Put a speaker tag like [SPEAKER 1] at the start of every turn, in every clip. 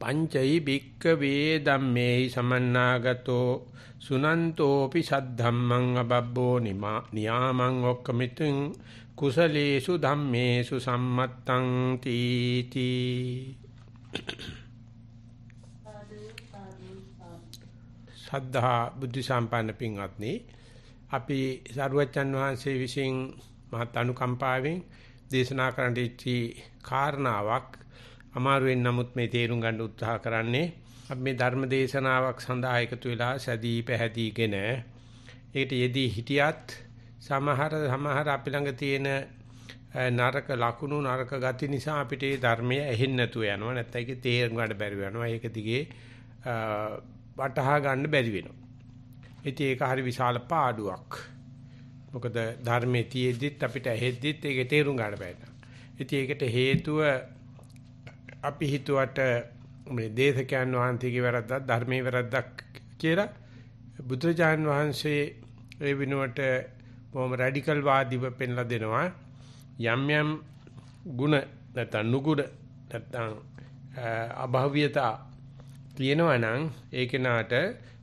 [SPEAKER 1] පංචෛ බික්ක වේ ධම්මේහි සමන්නාගතෝ සුනන්තෝපි සද්ධම්මං අබබ්බෝ නියාමං ඔක්කමිතුං කුසලේසු ධම්මේසු සම්මත්තං තීති සද්ධා බුද්ධ සම්පන්න පින්වත්නි අපි සරුවච්චන් වහන්සේ විසින් මහත් අනුකම්පාවෙන් දේශනා කරන්න ඉච්චි කාරණාවක් අමාරුවෙන් නමුත් මේ තේරුම් ගන්න උත්සාහ කරන්නේ අපි මේ ධර්ම දේශනාවක් සඳහා එකතු වෙලා සැදී පැහැදීගෙන ඒකට යෙදී හිටියත් සමහර සමහර අපි ළඟ තියෙන නරක ලකුණු නරක ගති නිසා අපිට මේ ධර්මය ඇහෙන්නේ නැතුව යනවා නැත්නම් ඒක තේරුම් ගන්න බැරි වෙනවා ඒක දිගේ වටහා ගන්න බැරි වෙනවා ඉතින් ඒක හරි විශාල පාඩුවක් මොකද ධර්මයේ තියෙද්දිත් අපිට ඇහෙද්දිත් ඒක තේරුම් ගන්න බැහැ ඉතින් ඒකට හේතුව අපි හිතුවට මේ දේශකයන් වහන්සේගේ වැරද්දක් ධර්මයේ වැරද්දක් කියලා බුදුරජාන් වහන්සේ ඒ වෙනුවට බොහොම රැඩිකල් වාදීව පෙන්ලා දෙනවා යම් යම් ಗುಣ නැත්නම් නුගුණ නැත්නම් අභව්‍යතා තියෙනවා නම් ඒ කෙනාට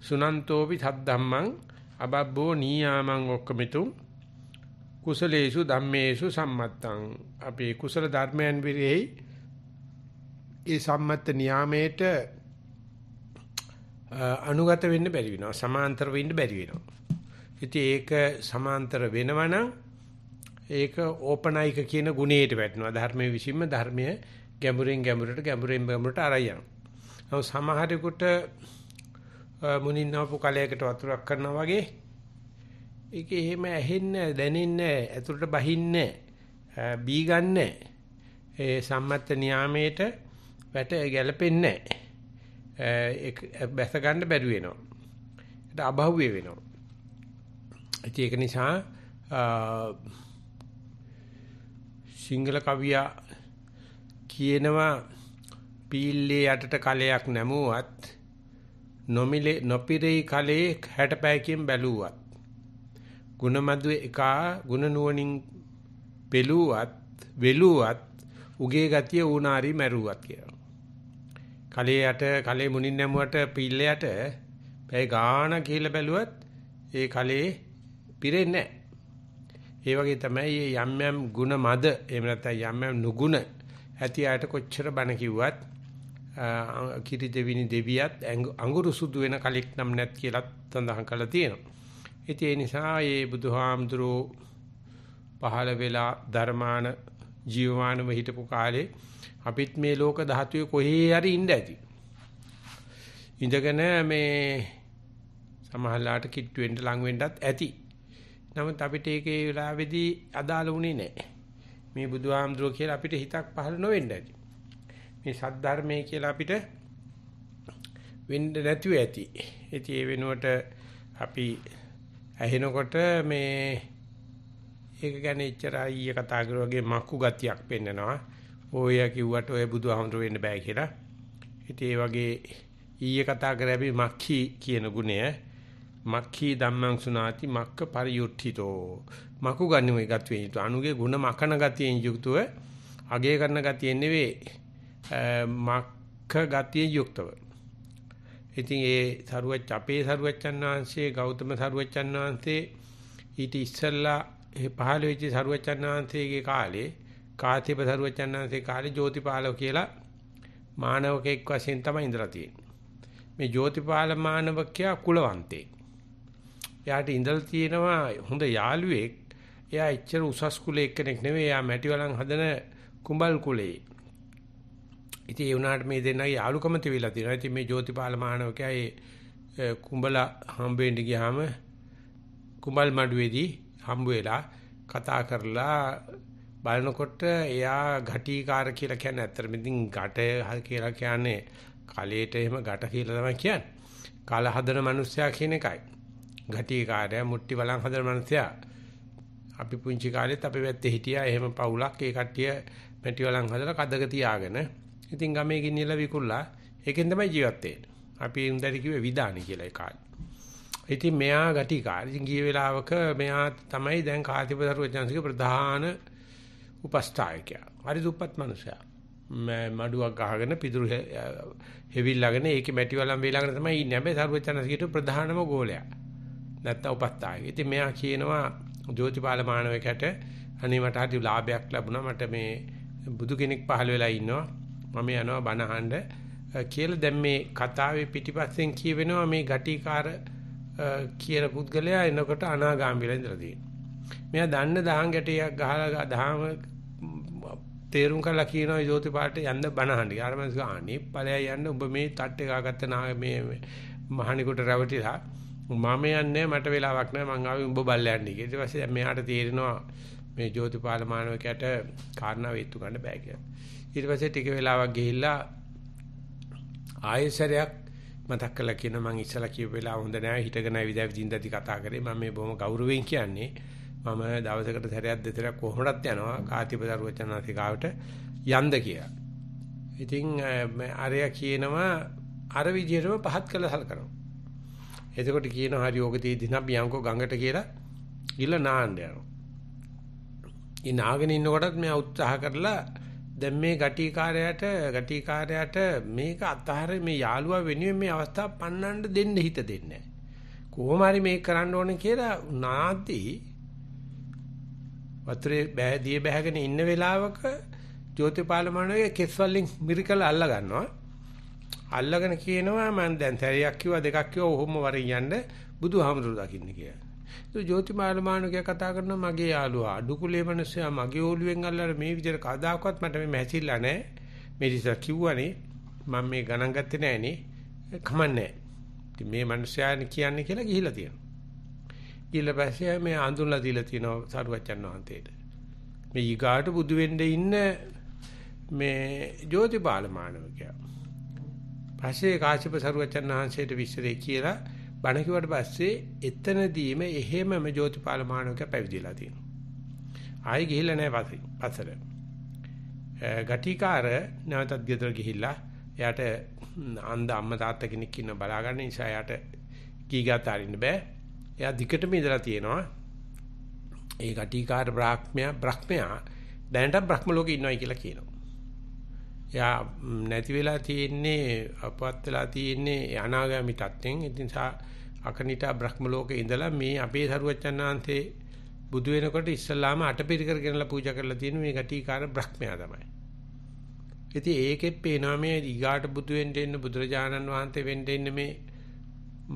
[SPEAKER 1] සුනන්තෝපි සද්ධම්මං අබබ්බෝ නීයාමං ඔක්කමිතු කුසලේසු ධම්මේසු සම්මත්තං අපේ කුසල ධර්මයන් විරෙහි ඒ සම්මත නියාමයට අනුගත වෙන්න බැරි වෙනවා. සමාන්තර වෙන්න බැරි වෙනවා. ඉතින් ඒක සමාන්තර වෙනවනම් ඒක ඕපනයික කියන ගුණයට වැටෙනවා. ධර්මයේ විසින්ම ධර්මය ගැඹුරෙන් ගැඹුරට ගැඹුරෙන් ගැඹුරට ආරයි යනවා. සමහරෙකුට මුනින් නවපු කලයකට වතුරක් කරනවා වගේ ඒක එහෙම ඇහෙන්නේ දැනෙන්නේ ඇතුළට බහින්නේ බී ගන්නෑ. ඒ සම්මත නියාමයේට වැට ගැලපෙන්නේ නැහැ. බැස ගන්න බැරි වෙනවා. ඒකට අබහුවේ වෙනවා. ඒක නිසා සිංහල කවියා කියනවා පීල්ලේ යටට කලයක් නැමුවත් නොමිලේ නොපිරේ කලේ 60 පැයකින් බැලුවත් ಗುಣමදු එකා ಗುಣ නුවණින් පෙළුවත් වෙලුවත් උගේ ගතිය ඌනාරි මැරුවත් කියලා. කලේ යට කලේ මුණින් නැමුවට පිල්ල යට පැය ගාණ කියලා බැලුවත් ඒ කලේ පිරෙන්නේ නැහැ. ඒ වගේ තමයි මේ යම් යම් ಗುಣ මද එහෙම නැත්නම් යම් යම් නුගුණ ඇති අයට කොච්චර බණ කිව්වත් කිරි දෙවිනි දෙවියත් අඟුරු සුදු වෙන කලෙක් නම් නැත් කියලා සඳහන් කරලා තියෙනවා. ඉතින් ඒ නිසා මේ බුදුහාමුදුරුවෝ පහළ වෙලා ධර්මාන ජීවමානව හිටපු කාලේ අපිත් මේ ලෝක ධාතුවේ කොහේ හරි ඉඳ ඇති. ඉඳගෙන මේ සමහරලාට කිට්ටු වෙන්න ලඟ වෙන්නත් ඇති. නමුත් අපිට ඒකේ වෙලාවේදී අදාළ වුණේ නැහැ. මේ බුදුහාමුදුරුවෝ කියලා අපිට හිතක් පහළ නොවෙන්න ඇති. මේ සද්ධර්මයේ කියලා අපිට වෙන්න නැතුව ඇති. ඉතින් ඒ වෙනුවට අපි ඇහෙනකොට මේ ඒක ගැන එච්චර අයිය කතා කරුවාගේ මක්කු ගතියක් පෙන්නනවා. ඔය කිව්වට ඔය බුදුහාමුදුර වෙන්න බෑ කියලා. ඉතින් ඒ වගේ ඊයේ කතා කරේ අපි මක්ඛී කියන ගුණය මක්ඛී ධම්මං සුනාති මක්ක පරියුට්ඨිතෝ මකු ගන්නු එකත් වෙන යුතු අනුගේ ಗುಣ මකන ගතියෙන් යුක්තව අගය කරන ගතිය නෙවෙයි මක්ක ගතියෙන් යුක්තව ඉතින් ඒ සරුවච් අපේ සරුවච්චන් වහන්සේ ගෞතම සරුවච්චන් වහන්සේ ඊට ඉස්සෙල්ලා ඒ පහළ වෙච්ච සරුවච්චන් වහන්සේගේ කාලේ කාශ්‍යප සරුවචන්හන්සේ කාලේ ජෝතිපාලව කියලා මානවකෙක් වශයෙන් තමයි ඉඳලා තියෙන්නේ. මේ ජෝතිපාල මානවකයා කුලවන්තේ. එයාට ඉඳලා තියෙනවා හොඳ යාළුවෙක්. එයා එච්චර උසස් කුලයක කෙනෙක් නෙවෙයි. එයා මැටිවලන් හදන කුඹල් කුලේ. ඉතින් ඒ වුණාට මේ දෙන්නගේ යාළුකම තිබිලා තියෙනවා. ඉතින් මේ ජෝතිපාල මානවකයා ඒ කුඹලා හම්බෙන්න ගියාම කුඹල් මඩුවේදී හම්බ වෙලා කතා කරලා බලනකොට එයා ඝටිකාර කියලා කියන්නේ ඇත්තටම ඉතින් ඝටය කියලා කියන්නේ කලයට එහෙම ඝට කියලා තමයි කියන්නේ. කල හදන මිනිස්සයා කියන එකයි. ඝටිකාරය මුට්ටි බලන් හදන මිනිස්සයා. අපි පුංචි කාලෙත් අපි වැත්තේ හිටියා එහෙම පවුලක් ඒ කට්ටිය මෙටි වලන් හදලා කඩක තියාගෙන. ඉතින් ගමේ ගිනියලා විකුල්ලා ඒකෙන් තමයි ජීවත් වෙන්නේ. අපි උන්දරි කිව්වේ විදානි කියලා ඒ කාලේ. ඉතින් මෙයා ඝටිකාරය. ඉතින් ගිය වෙලාවක මෙයා තමයි දැන් කාතිපදරුව ජනසික ප්‍රධාන උපස්ථායකයා. හරි දුප්පත් මිනිසයා. මඩුවක් ගහගෙන පිදුරු හෙවිල්ලාගෙන ඒකේ මැටි වලම් වේලාගෙන තමයි ඉන්නේ. හැබැයි සර්වචනසිකට ප්‍රධානම ගෝලයා. නැත්තම් උපස්ථායකයා. ඉතින් මෙයා කියනවා ජෝතිපාල මානවයකට අනේ මට හරි ලාභයක් ලැබුණා. මට මේ බුදු කෙනෙක් පහළ වෙලා ඉන්නවා. මම යනවා බණ අහන්න කියලා දැන් මේ කතාවේ පිටිපස්සෙන් කියවෙනවා මේ ගටිකාර කියන පුද්ගලයා එනකොට අනාගාමී වෙලා ඉඳලා තියෙනවා. මෙයා දන්න දහං ගැටයක් ගහලා දහම තේරුම් කරලා කියනවා යෝති පාට යන්න බනහන්න. අර මනස අනේ ඵලය යන්න ඔබ මේ තට්ටේ ගාගත්ත මේ මහණිකුට රැවටිලා මම යන්නේ මට වෙලාවක් නැහැ මං ආවේ උඹ බල්ලයන් ඩික. ඊට පස්සේ මෙයාට තේරෙනවා මේ ජෝතිපාල මානවකයට කාරණාව ඒත්තු ගන්න බෑ කියලා. ඊට පස්සේ ටික වෙලාවක් ගිහිල්ලා ආයෙසරයක් මතක් කළා කියන මං ඉස්සලා කියපු වෙලාව හොඳ නෑ හිටගෙන ඇවිදා විදින්දති කතා කරේ මම මේ බොහොම ගෞරවයෙන් කියන්නේ මම දවසකට සැරයක් දෙතරක් කොහොමදත් යනවා කාතිප දරුවචනාතිකාවට යන්ද කියලා. ඉතින් අරයා කියනවා අර විදිහටම පහත් කළා සලකනවා. එතකොට කියනවා හරි ඕක තියෙදින අපි යන්කෝ ගඟට කියලා ගිල නාන්න යනවා. ඉතින් නාගෙන ඉන්නකොටත් මම උත්සාහ කරලා දැන් මේ ගටිකාරයාට ගටිකාරයාට මේක අතහරේ මේ යාළුවා වෙනුවෙන් මේ අවස්ථාව පන්නන්න දෙන්න හිත දෙන්නේ නැහැ. කොහොම හරි මේක කරන්න ඕනේ කියලා නාදී වතුරේ දිය බැහැගෙන ඉන්න වෙලාවක ජෝතිපාල මානවගේ කෙස්වලින් මිරිකල අල්ල ගන්නවා. අල්ලගෙන කියනවා මම දැන් සැරයක් කිව්වා දෙකක් කිව්වා ඔහොම වරින් යන්න බුදුහාමුදුරු දකින්න කියලා. ඒ ජෝතිපාල මානවගේ කතා කරන මගේ යාළුවා අඩුකුලේ මිනිස්සයා මගේ ඕළුවෙන් අල්ලලා මේ විදිහට කදාකවත් මට මේ මැසිලා නැහැ. මේ නිසා කිව්වනේ මම මේ ගණන් ගත්තේ නැහනේ. කමන්නේ. ඉතින් මේ මිනිස්සයා කියන්නේ කියලා ගිහිලා තියෙනවා. කියලා පස්සේ මේ අඳුනලා දීලා තියෙනවා සරුවච්චන් වහන්සේට. මේ ඊගාට බුදු වෙන්නේ ඉන්න මේ ජෝතිපාල මානවකයා. පස්සේ කාශ්‍යප සරුවච්චන් වහන්සේට විශ්සරේ කියලා බණ කිව්වට පස්සේ එතනදීම එහෙමම ජෝතිපාල මානවකයා පැවිදිලා තියෙනවා. ආයි ගිහිල්ලා නැහැ පස්සට. ගටිකාර නැවතත් ගෙදර ගිහිල්ලා එයාට අන්ද අම්මා තාත්තා කෙනෙක් ඉන්න බලාගන්න නිසා එයාට කීගාතරින්න බෑ. එයා දිකටම ඉඳලා තියෙනවා. ඒ ගටිකාර බ්‍රාහ්මයා බ්‍රහ්මයා දැනට බ්‍රහ්ම ලෝකේ ඉන්නවයි කියලා කියනවා. එයා නැති වෙලා තියෙන්නේ අපවත් වෙලා තියෙන්නේ අනාගාමි තත්ත්වෙන්. ඉතින් අකනිටා බ්‍රහ්ම ලෝකේ ඉඳලා මේ අපේ සරුවචනාංශේ බුදු වෙනකොට ඉස්සල්ලාම අටපිරිකර ගෙනලා පූජා කරලා තියෙන මේ ගටිකාර බ්‍රහ්මයා තමයි. ඉතින් ඒකෙත් පේනවා මේ ඊගාට බුදු වෙන්න ඉන්න බුදුරජාණන් වහන්සේ වෙන්න ඉන්න මේ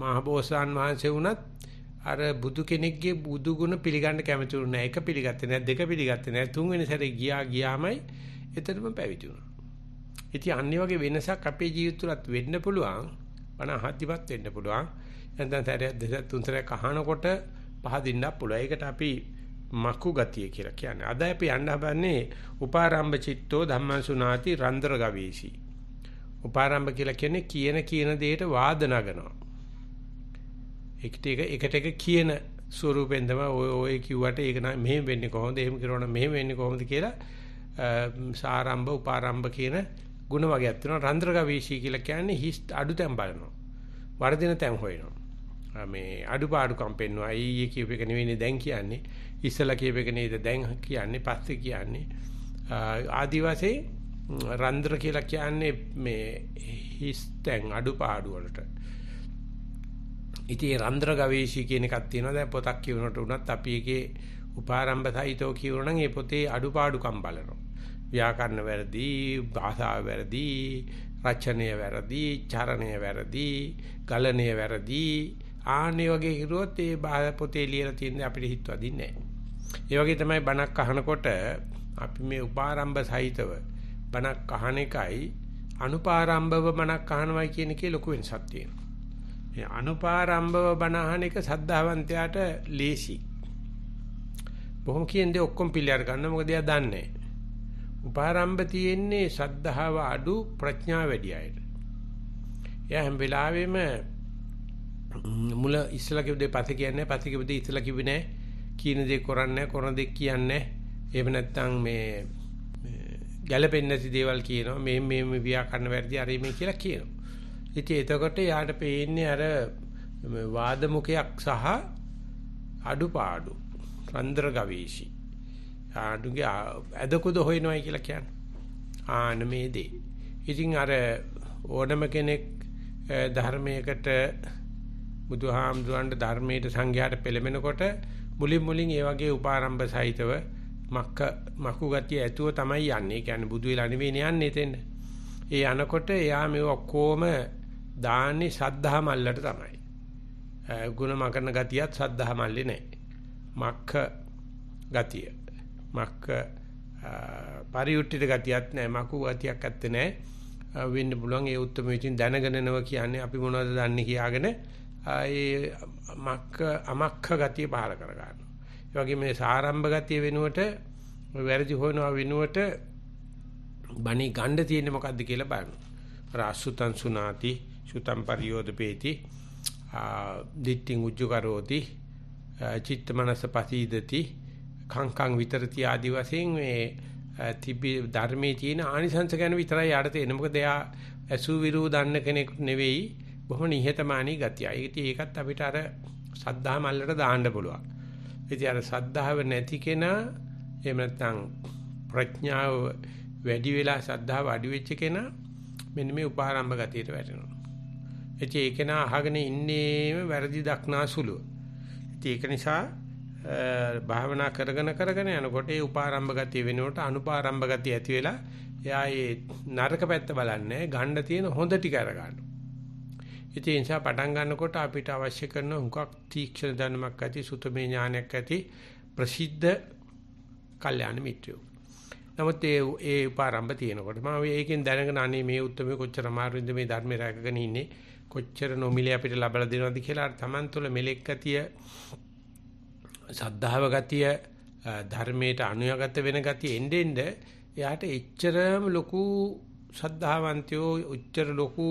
[SPEAKER 1] මහබෝසතාන් වහන්සේ වුණත් අර බුදු කෙනෙක්ගේ බුදු ගුණ පිළිගන්න කැමති වුණා. එක පිළිගත්තේ නැහැ, දෙක පිළිගත්තේ නැහැ. තුන්වෙනි සැරේ ගියා ගියාමයි එතරම් පැවිදි වුණා. ඉතින් අන්නේ වගේ වෙනසක් අපේ ජීවිත තුලත් වෙන්න පුළුවන්. බණ අහද්දිවත් වෙන්න පුළුවන්. නැත්නම් සැරයක් දෙසක් තුන් සැරයක් අහනකොට පහදින්නත් පුළුවන්. ඒකට අපි මකු ගතිය කියලා කියන්නේ. අද අපි යන්න හදන්නේ උපාරම්භ චිත්තෝ ධම්මසුනාති රන්ද්‍ර ගවේෂි. උපාරම්භ කියලා කියන්නේ කියන කියන දෙයට වාද නගනවා. එකට එක එකට එක කියන ස්වරූපෙන් තමයි ඔය ඔය කිව්වට ඒක නම් මෙහෙම වෙන්නේ කොහොමද? එහෙම කරනවනම් මෙහෙම වෙන්නේ කොහොමද කියලා සාරම්භ උපාරම්භ කියන ಗುಣ වර්ගයක් තියෙනවා. රන්ද්‍රගවීෂී කියලා කියන්නේ හිස් අඩුතෙන් බලනවා. වර්ධින තැන් හොයනවා. මේ අඩුපාඩුකම් පෙන්වනවා. ඊයේ කියපු එක නෙවෙයිනේ දැන් කියන්නේ. ඉස්සලා කියපු එක නේද දැන් කියන්නේ පස්සේ කියන්නේ. ආදිවාසී රන්ද්‍ර කියලා කියන්නේ මේ හිස් තැන් අඩුපාඩු වලට. ඉතින් රන්ද්‍ර ගවේෂී කියන එකක් තියෙනවා. දැන් පොතක් කියවනට උනත් අපි එකේ උපාරම්භ සහිතව කියවනනම් ඒ පොතේ අඩුපාඩුකම් බලනවා. ව්‍යාකරණ වැරදි, භාෂා වැරදි, රචනය වැරදි, චරණය වැරදි, ගලණය වැරදි, ආන්නේ වගේ හිරුවොත් ඒ භාෂා පොතේ ලියලා තියෙන අපිට හිතවදින්නේ නැහැ. ඒ වගේ තමයි බණක් අහනකොට අපි මේ උපාරම්භ සහිතව බණක් අහන එකයි අනුපාරම්භව බණක් අහනවයි කියන එකේ ලොකු වෙනසක් තියෙනවා. මේ අනුපාරම්භව බණහන එක සද්ධාවන්තයාට ලේසි. බොහොම කියන්නේ ඔක්කොම පිළියර ගන්න මොකද එයා දන්නේ. උපාරම්භ තියෙන්නේ සද්ධාව අඩු ප්‍රඥා වැඩි අයට. එයා හැම වෙලාවෙම මුල ඉස්සලා කිව්වේ පස්සේ කියන්නේ පස්සේ කිව්වේ ඉස්සලා කිව්වේ නෑ. කියන දේ කරන්නේ කරන දේ කියන්නේ. එහෙම නැත්නම් මේ ගැළපෙන්නේ නැති දේවල් කියනවා. මේ මේ ව්‍යාකරණ වැරදි අරීමේ කියලා කියනවා. ඉතින් එතකොට යාට පේන්නේ අර වාද මුඛයක් සහ අඩුපාඩු රන්ද්‍ර ගවේෂි ආඩුගේ ඇදකුද හොයනවායි කියලා කියන්නේ ආන මේ දේ. ඉතින් අර ඕනම කෙනෙක් ධර්මයකට බුදුහාමුදුරන්ට ධර්මයට සංඝයාට පෙළමෙනකොට මුලින් මුලින් ඒ වගේ උපාරම්භ සහිතව මක්ක මකු ගතිය ඇතුව තමයි යන්නේ. ඒ කියන්නේ බුදු වෙලා නෙවෙයි යන්නේ එතෙන්. ඒ අනකොට එයා මේ ඔක්කොම දාන්නේ සද්ධා මල්ලට තමයි. ගුණ මකන ගතියත් සද්ධා මල්ලේ නැහැ. මක්ඛ ගතිය. මක්ඛ පරියුට්ටිත ගතියක් නැහැ. මකු ගතියක් ඇත්තේ නැහැ. වෙන්න පුළුවන් ඒ උත්තරම විචින් දැනගෙනනව කියන්නේ අපි මොනවද දන්නේ කියාගෙන ඒ මක්ක අමක්ක ගතිය පහල කර ගන්නවා. ඒ වගේම මේ සාරම්භ ගතිය වෙනුවට වැරදි හොයනවා වෙනුවට බණි ගණ්ඩ තියෙන්නේ මොකද්ද කියලා බලනවා. අර අසුතං සුනාති සුතම් පරියෝදපේති දිට්ඨින් උජ්ජකරෝති චිත්ත මනස පසීදති කංකං විතරති ආදි වශයෙන් මේ තිබි ධර්මයේ තියෙන ආනිසංස ගැන විතරයි යාට තේරෙන්නේ. මොකද එයා ඇසු විරු දන්න කෙනෙක් නෙවෙයි. බොහොම නිහතමානී ගතිය. ඉතින් ඒකත් අපිට අර සද්ධා මල්ලට දාන්න පුළුවන්. ඉතින් අර සද්ධාව නැති කෙනා එහෙම නැත්නම් ප්‍රඥාව වැඩි වෙලා සද්ධාව අඩු වෙච්ච කෙනා මෙන්න මේ උපාරම්භ ගතියට වැටෙනවා. ඉතින් ඒක නා අහගෙන ඉන්නේම වැරදි දක්නා සුළු. ඉතින් ඒක නිසා භාවනා කරගෙන කරගෙන යනකොට ඒ උපාරම්භ ගතිය වෙනුවට අනුපාරම්භ ගතිය ඇති වෙලා එයා ඒ නරක පැත්ත බලන්නේ ගන්න තියෙන හොඳ ටික අරගන්නවා. ඉතින් ඒ නිසා පටන් ගන්නකොට අපිට අවශ්‍ය කරන හුඟක් තීක්ෂණ දැනුමක් ඇති සුතමේ ඥානයක් ඇති ප්‍රසිද්ධ කල්යාණ මිත්‍රයෝ. නමුත් ඒ ඒ පාරම්භ තියෙනකොට මම ඒකෙන් දැනගෙන අනේ මේ උත්තරේ කොච්චර අමාරුද මේ ධර්මය රැකගෙන ඉන්නේ කොච්චර නොමිලේ අපිට ලබලා දෙනවද කියලා තමන් තුළ මෙලෙක් ගතිය සද්ධාව ගතිය ධර්මයට අනුයගත වෙන ගතිය එන්නේ එන්නේ එයාට එච්චරම ලොකු සද්ධාවන්තයෝ එච්චර ලොකු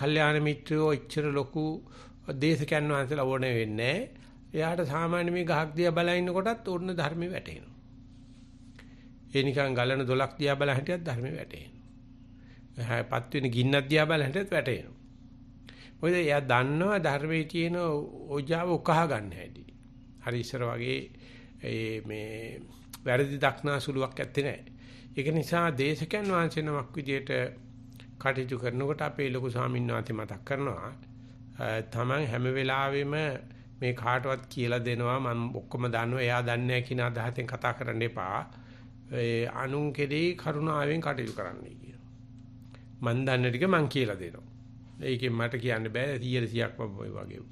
[SPEAKER 1] කල්යාණ මිත්‍රයෝ එච්චර ලොකු දේශකයන් වහන්සේලා ඕනේ වෙන්නේ එයාට සාමාන්‍ය මේ ගහක් දිහා බලා ඉන්නකොටත් ඕන ධර්මෙ වැටෙනවා. ඒ නිකන් ගලන දොලක් දිහා බලා හිටියත් ධර්මෙ වැටෙනවා. පත් වෙන ගින්නක් දිහා බලා හිටියත් වැටෙනවා. මොකද එයා දන්නවා ධර්මයේ තියෙන ඕජාව උකහා ගන්න හැටි. හරි ඉස්සර වගේ ඒ මේ වැරදි දක්නාසුලුවක් ඇත්තේ නැහැ. ඒක නිසා දේශකයන් වහන්සේ නමක් විදියට කටයුතු කරනකොට අපේ ලොකු ස්වාමීන් වහන්සේ මතක් කරනවා තමන් හැම වෙලාවෙම මේ කාටවත් කියලා දෙනවා මම ඔක්කොම දන්නවා එයා දන්නේ නැහැ කියන අදහසෙන් කතා කරන්න එපා. ඒ අනුන් කෙරෙහි කරුණාවෙන් කටයුතු කරන්න කියනවා. මන් දන්න ටික මං කියලා දෙනවා. ඒකෙන් මට කියන්න බෑ 100 100ක් වගේ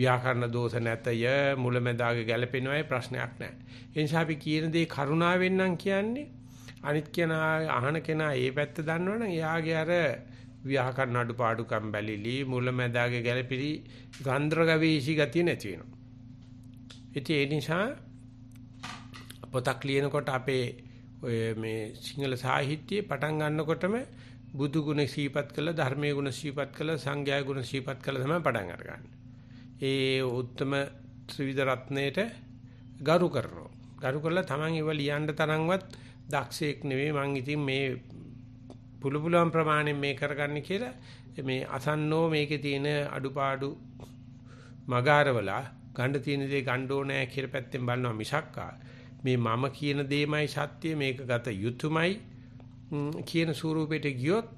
[SPEAKER 1] ව්‍යාකරණ දෝෂ නැතය මුලැමැදාගේ ගැළපෙනවයි ප්‍රශ්නයක් නැහැ. ඒ නිසා අපි කියන දේ කරුණාවෙන් නම් කියන්නේ අනිත් කෙනා අහන කෙනා ඒ පැත්ත දන්නවනම් එයාගේ අර ව්‍යාකරණ අඩුපාඩුකම් බැලිලි මුලැමැදාගේ ගැළපිලි ගන්ධර්ගවේශී ගතිය නැති වෙනවා. ඉතින් ඒ නිසා පොතක් ලියනකොට අපේ ඔය මේ සිංහල සාහිත්‍යයේ පටන් ගන්නකොටම බුදු ගුණ සිහිපත් කළා ධර්මයේ ගුණ සිහිපත් කළා සංඝයාගේ ගුණ සිහිපත් කළා තමයි පටන් අරගන්නේ. ඒ උත්තම ත්‍රිවිධ රත්නයේට ගරු කරනවා. ගරු කරලා Taman ඒව ලියන්න තරම්වත් දක්ෂයෙක් නෙවෙයි මං ඉතින් මේ පුළු පුළුවන් ප්‍රමාණයෙන් මේ කරගන්න කියලා මේ අසන්නෝ මේකේ තියෙන අඩුපාඩු මගාරවලා ගන්න තියෙන දේ ගන්න ඕනේ කියලා පැත්තෙන් බලනවා මිසක්කා මේ මම කියන දෙයමයි සත්‍ය මේක ගත යුතුයමයි කියන ස්වරූපයට ගියොත්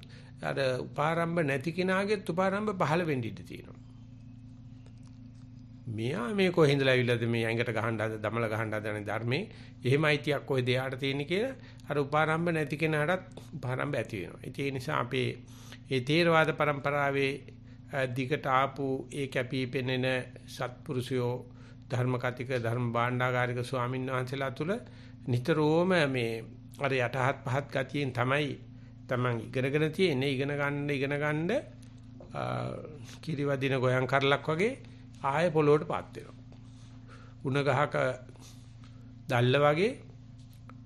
[SPEAKER 1] අර උපාරම්භ නැති කෙනාගේත් උපාරම්භ පහළ වෙන්න ඉඩ තියෙනවා. මෙයා මේ කොහෙන්ද ලැවිලාද මේ ඇඟට ගහන්න හද දමල ගහන්න හදන ධර්මේ එහෙම අයිතියක් ඔය දෙයාට තියෙන කියලා අර උපාරම්භ නැති කෙනාටත් උපාරම්භ ඇති වෙනවා. ඒ නිසා අපේ ඒ තේරවාද પરම්පරාවේ දිගට ආපු ඒ කැපී පෙනෙන සත්පුරුෂයෝ ධර්ම කතික ධර්ම භාණ්ඩාගාරික ස්වාමින්වහන්සේලා තුල නිතරම මේ අර යටහත් පහත් ගතියෙන් තමයි තමන් ඉගෙනගෙන තියෙන්නේ ඉගෙන ගන්න ඉගෙන ගන්න කිරිවදින ගොයන් කරලක් වගේ ආය පොළොවට පාත් වෙනවා. උණ ගහක දැල්ල වගේ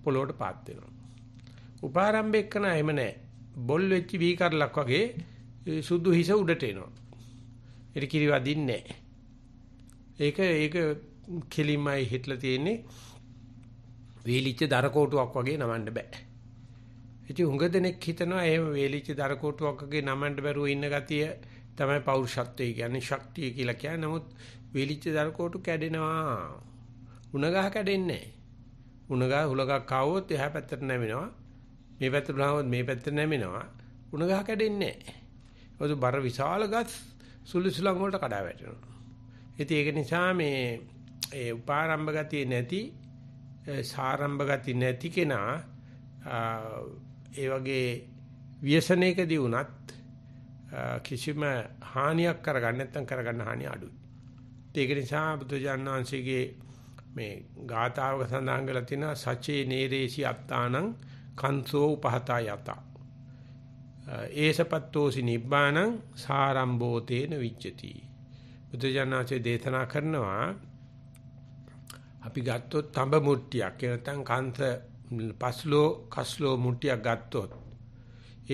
[SPEAKER 1] පොළොවට පාත් වෙනවා. උපාරම්භයක් කරන එහෙම නැහැ. බොල් වෙච්ච වී කරලක් වගේ සුදු හිස උඩට එනවා. ඒක කිරිවදින්නේ නැහැ. ඒක ඒක කෙලිමයි හිටලා තියෙන්නේ වේලිච්ච දරකෝටුවක් වගේ නමන්න බෑ. ඉතින් හුඟ දෙනෙක් හිතනවා එහෙම වේලිච්ච දරකෝටුවක් වගේ නමන්න බැරුව ඉන්න ගතිය තමයි පෞරුෂත්වය කියන්නේ ශක්තිය කියලා කියන්නේ. නමුත් වේලිච්ච දරකෝටු කැඩෙනවා. උණගහ කැඩෙන්නේ නැහැ. උණගහ හුලගක් ආවොත් එහා පැත්තට නැමෙනවා. මේ පැත්තට ආවොත් මේ පැත්තට නැමෙනවා. උණගහ කැඩෙන්නේ නැහැ. බර විශාල ගස් සුළු සුළං වලට කඩා වැටෙනවා. ඉතින් ඒක නිසා මේ ඒ උපාරම්භ ගතිය නැති සාරම්භ ගති නැති කෙනා ඒ වගේ ව්‍යසනයකදී වුණත් කිසිම හානියක් කරගන්න නැත්නම් කරගන්න හානිය අඩුයි. ඒක නිසා බුදුජාණන් වහන්සේගේ මේ ගාථාවක සඳහන් කරලා තියෙනවා සචේ නේරේසි අත්තානං කන්සෝ උපහතා යත. ඒසපත්තෝසි නිබ්බානං සාරම්භෝතේන විච්ඡති. බුදුජාණන් වහන්සේ දේශනා කරනවා අපි ගත්තොත් තඹ මුට්ටියක් නැත්නම් කංශ පස්ලෝ කස්ලෝ මුට්ටියක් ගත්තොත්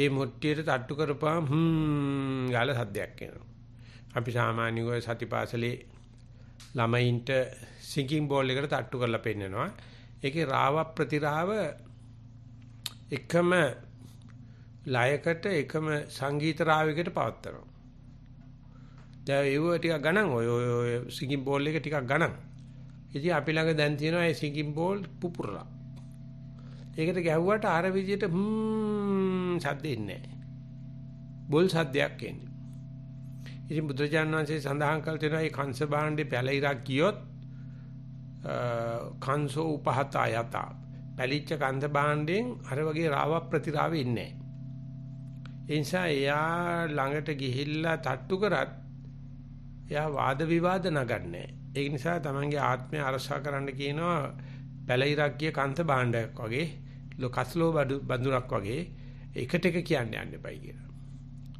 [SPEAKER 1] ඒ මුට්ටියට තට්ටු කරපුවාම හ්ම් ගාල සද්දයක් එනවා. අපි සාමාන්‍යව සතිපාසලේ ළමයින්ට සිංකින් බෝල් එකට තට්ටු කරලා පෙන්නනවා. ඒකේ රාව ප්‍රතිරාව එකම ලයකට එකම සංගීත රාවයකට පවත්තරනවා. දැන් ඒව ටිකක් ගණන් ඔය ඔය සිංගින් බෝල් එක ටිකක් ගණන්. ඉතින් අපි ළඟ දැන් තියෙනවා ඒ සිගින් බෝල් පුපුරලා. ඒකට ගැහුවට අර විදියට හ්ම් සද්ද එන්නේ නැහැ. බෝල් සද්දයක් එන්නේ. ඉතින් බුදුරජාණන් වහන්සේ සඳහන් කළ තියෙනවා මේ කංශ භාණ්ඩේ පැලිරා කියොත් කංශෝ උපහත යත. පැලිච්ච කංශ භාණ්ඩෙන් අර වගේ රාව ප්‍රතිරාව ඉන්නේ නැහැ. ඒ නිසා එයා ළඟට ගිහිල්ලා තට්ටු කරත් එයා වාද විවාද නගන්නේ නැහැ. ඒක නිසා තමන්ගේ ආත්මය අරසා කරන්න කියනවා පැලිරක්කිය කන්ත භාණ්ඩයක් වගේ ලොකස්ලෝ බඳුරක් වගේ එකට එක කියන්න යන්න එපයි කියලා.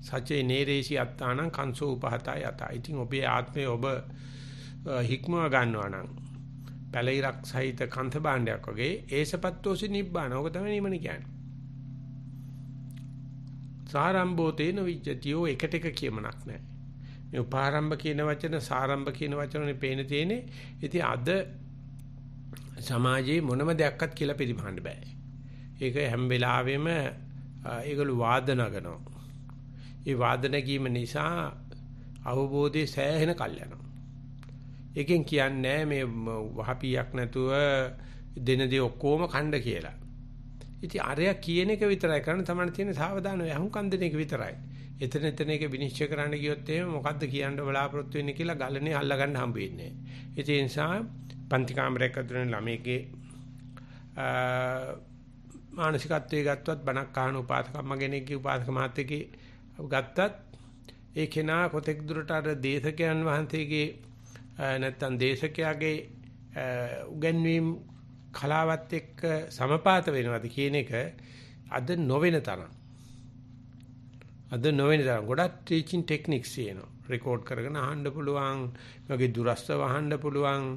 [SPEAKER 1] සචේ නේරේසි අත්තානං කංසෝ උපහතා යතා. ඉතින් ඔබේ ආත්මය ඔබ හික්මව ගන්නවා නම් පැලිරක් සහිත කන්ත භාණ්ඩයක් වගේ ඒසපත්තෝසි නිබ්බාන. ඕක තමයි නිමන කියන්නේ. සාරම්භෝතේන විජ්ජතියෝ එකට එක කියමනක් නැහැ. මේ උපාරම්භ කියන වචන සාරම්භ කියන වචනනේ පේන තියෙන්නේ. ඉතින් අද සමාජයේ මොනම දෙයක්වත් කියලා පිළිබහන්න බෑ. ඒක හැම වෙලාවෙම ඒගොල්ලෝ වාද නගනවා. ඒ වාද නැගීම නිසා අවබෝධයේ සෑහෙන කල් යනවා. එකෙන් කියන්නේ මේ වහපියක් නැතුව දෙන දේ ඔක්කොම කණ්ඩ කියලා. ඉතින් අරයා කියන එක විතරයි කරන්න තමයි තියෙන සාවධානව අහුම්කම් දෙන එක විතරයි. එතන එතන එක විනිශ්චය කරන්න ගියොත් එහෙම මොකද්ද කියන්න බලාපොරොත්තු වෙන්නේ කියලා ගලනේ අල්ලගන්න හම්බ වෙන්නේ නැහැ. ඒ නිසා පන්ති කාමරයක ඇතුළේ ළමයිගේ මානසිකත්වයේ ගත්තවත් බණක් අහන උපාසකම්ම කෙනෙක්ගේ උපාසක මාත්‍යකේ ගත්තත් ඒ කෙනා කොතෙක් දුරට අර දේශකයන් වහන්සේගේ නැත්තම් දේශකයාගේ උගන්වීම කලාවත් එක්ක සමපාත වෙනවද කියන එක අද නොවන තරම් අද නොවෙන තරම් ගොඩක් ටීචින් ටෙක්නික්ස් තියෙනවා. රෙකෝඩ් කරගෙන අහන්න පුළුවන්, වගේ දුරස්ව අහන්න පුළුවන්.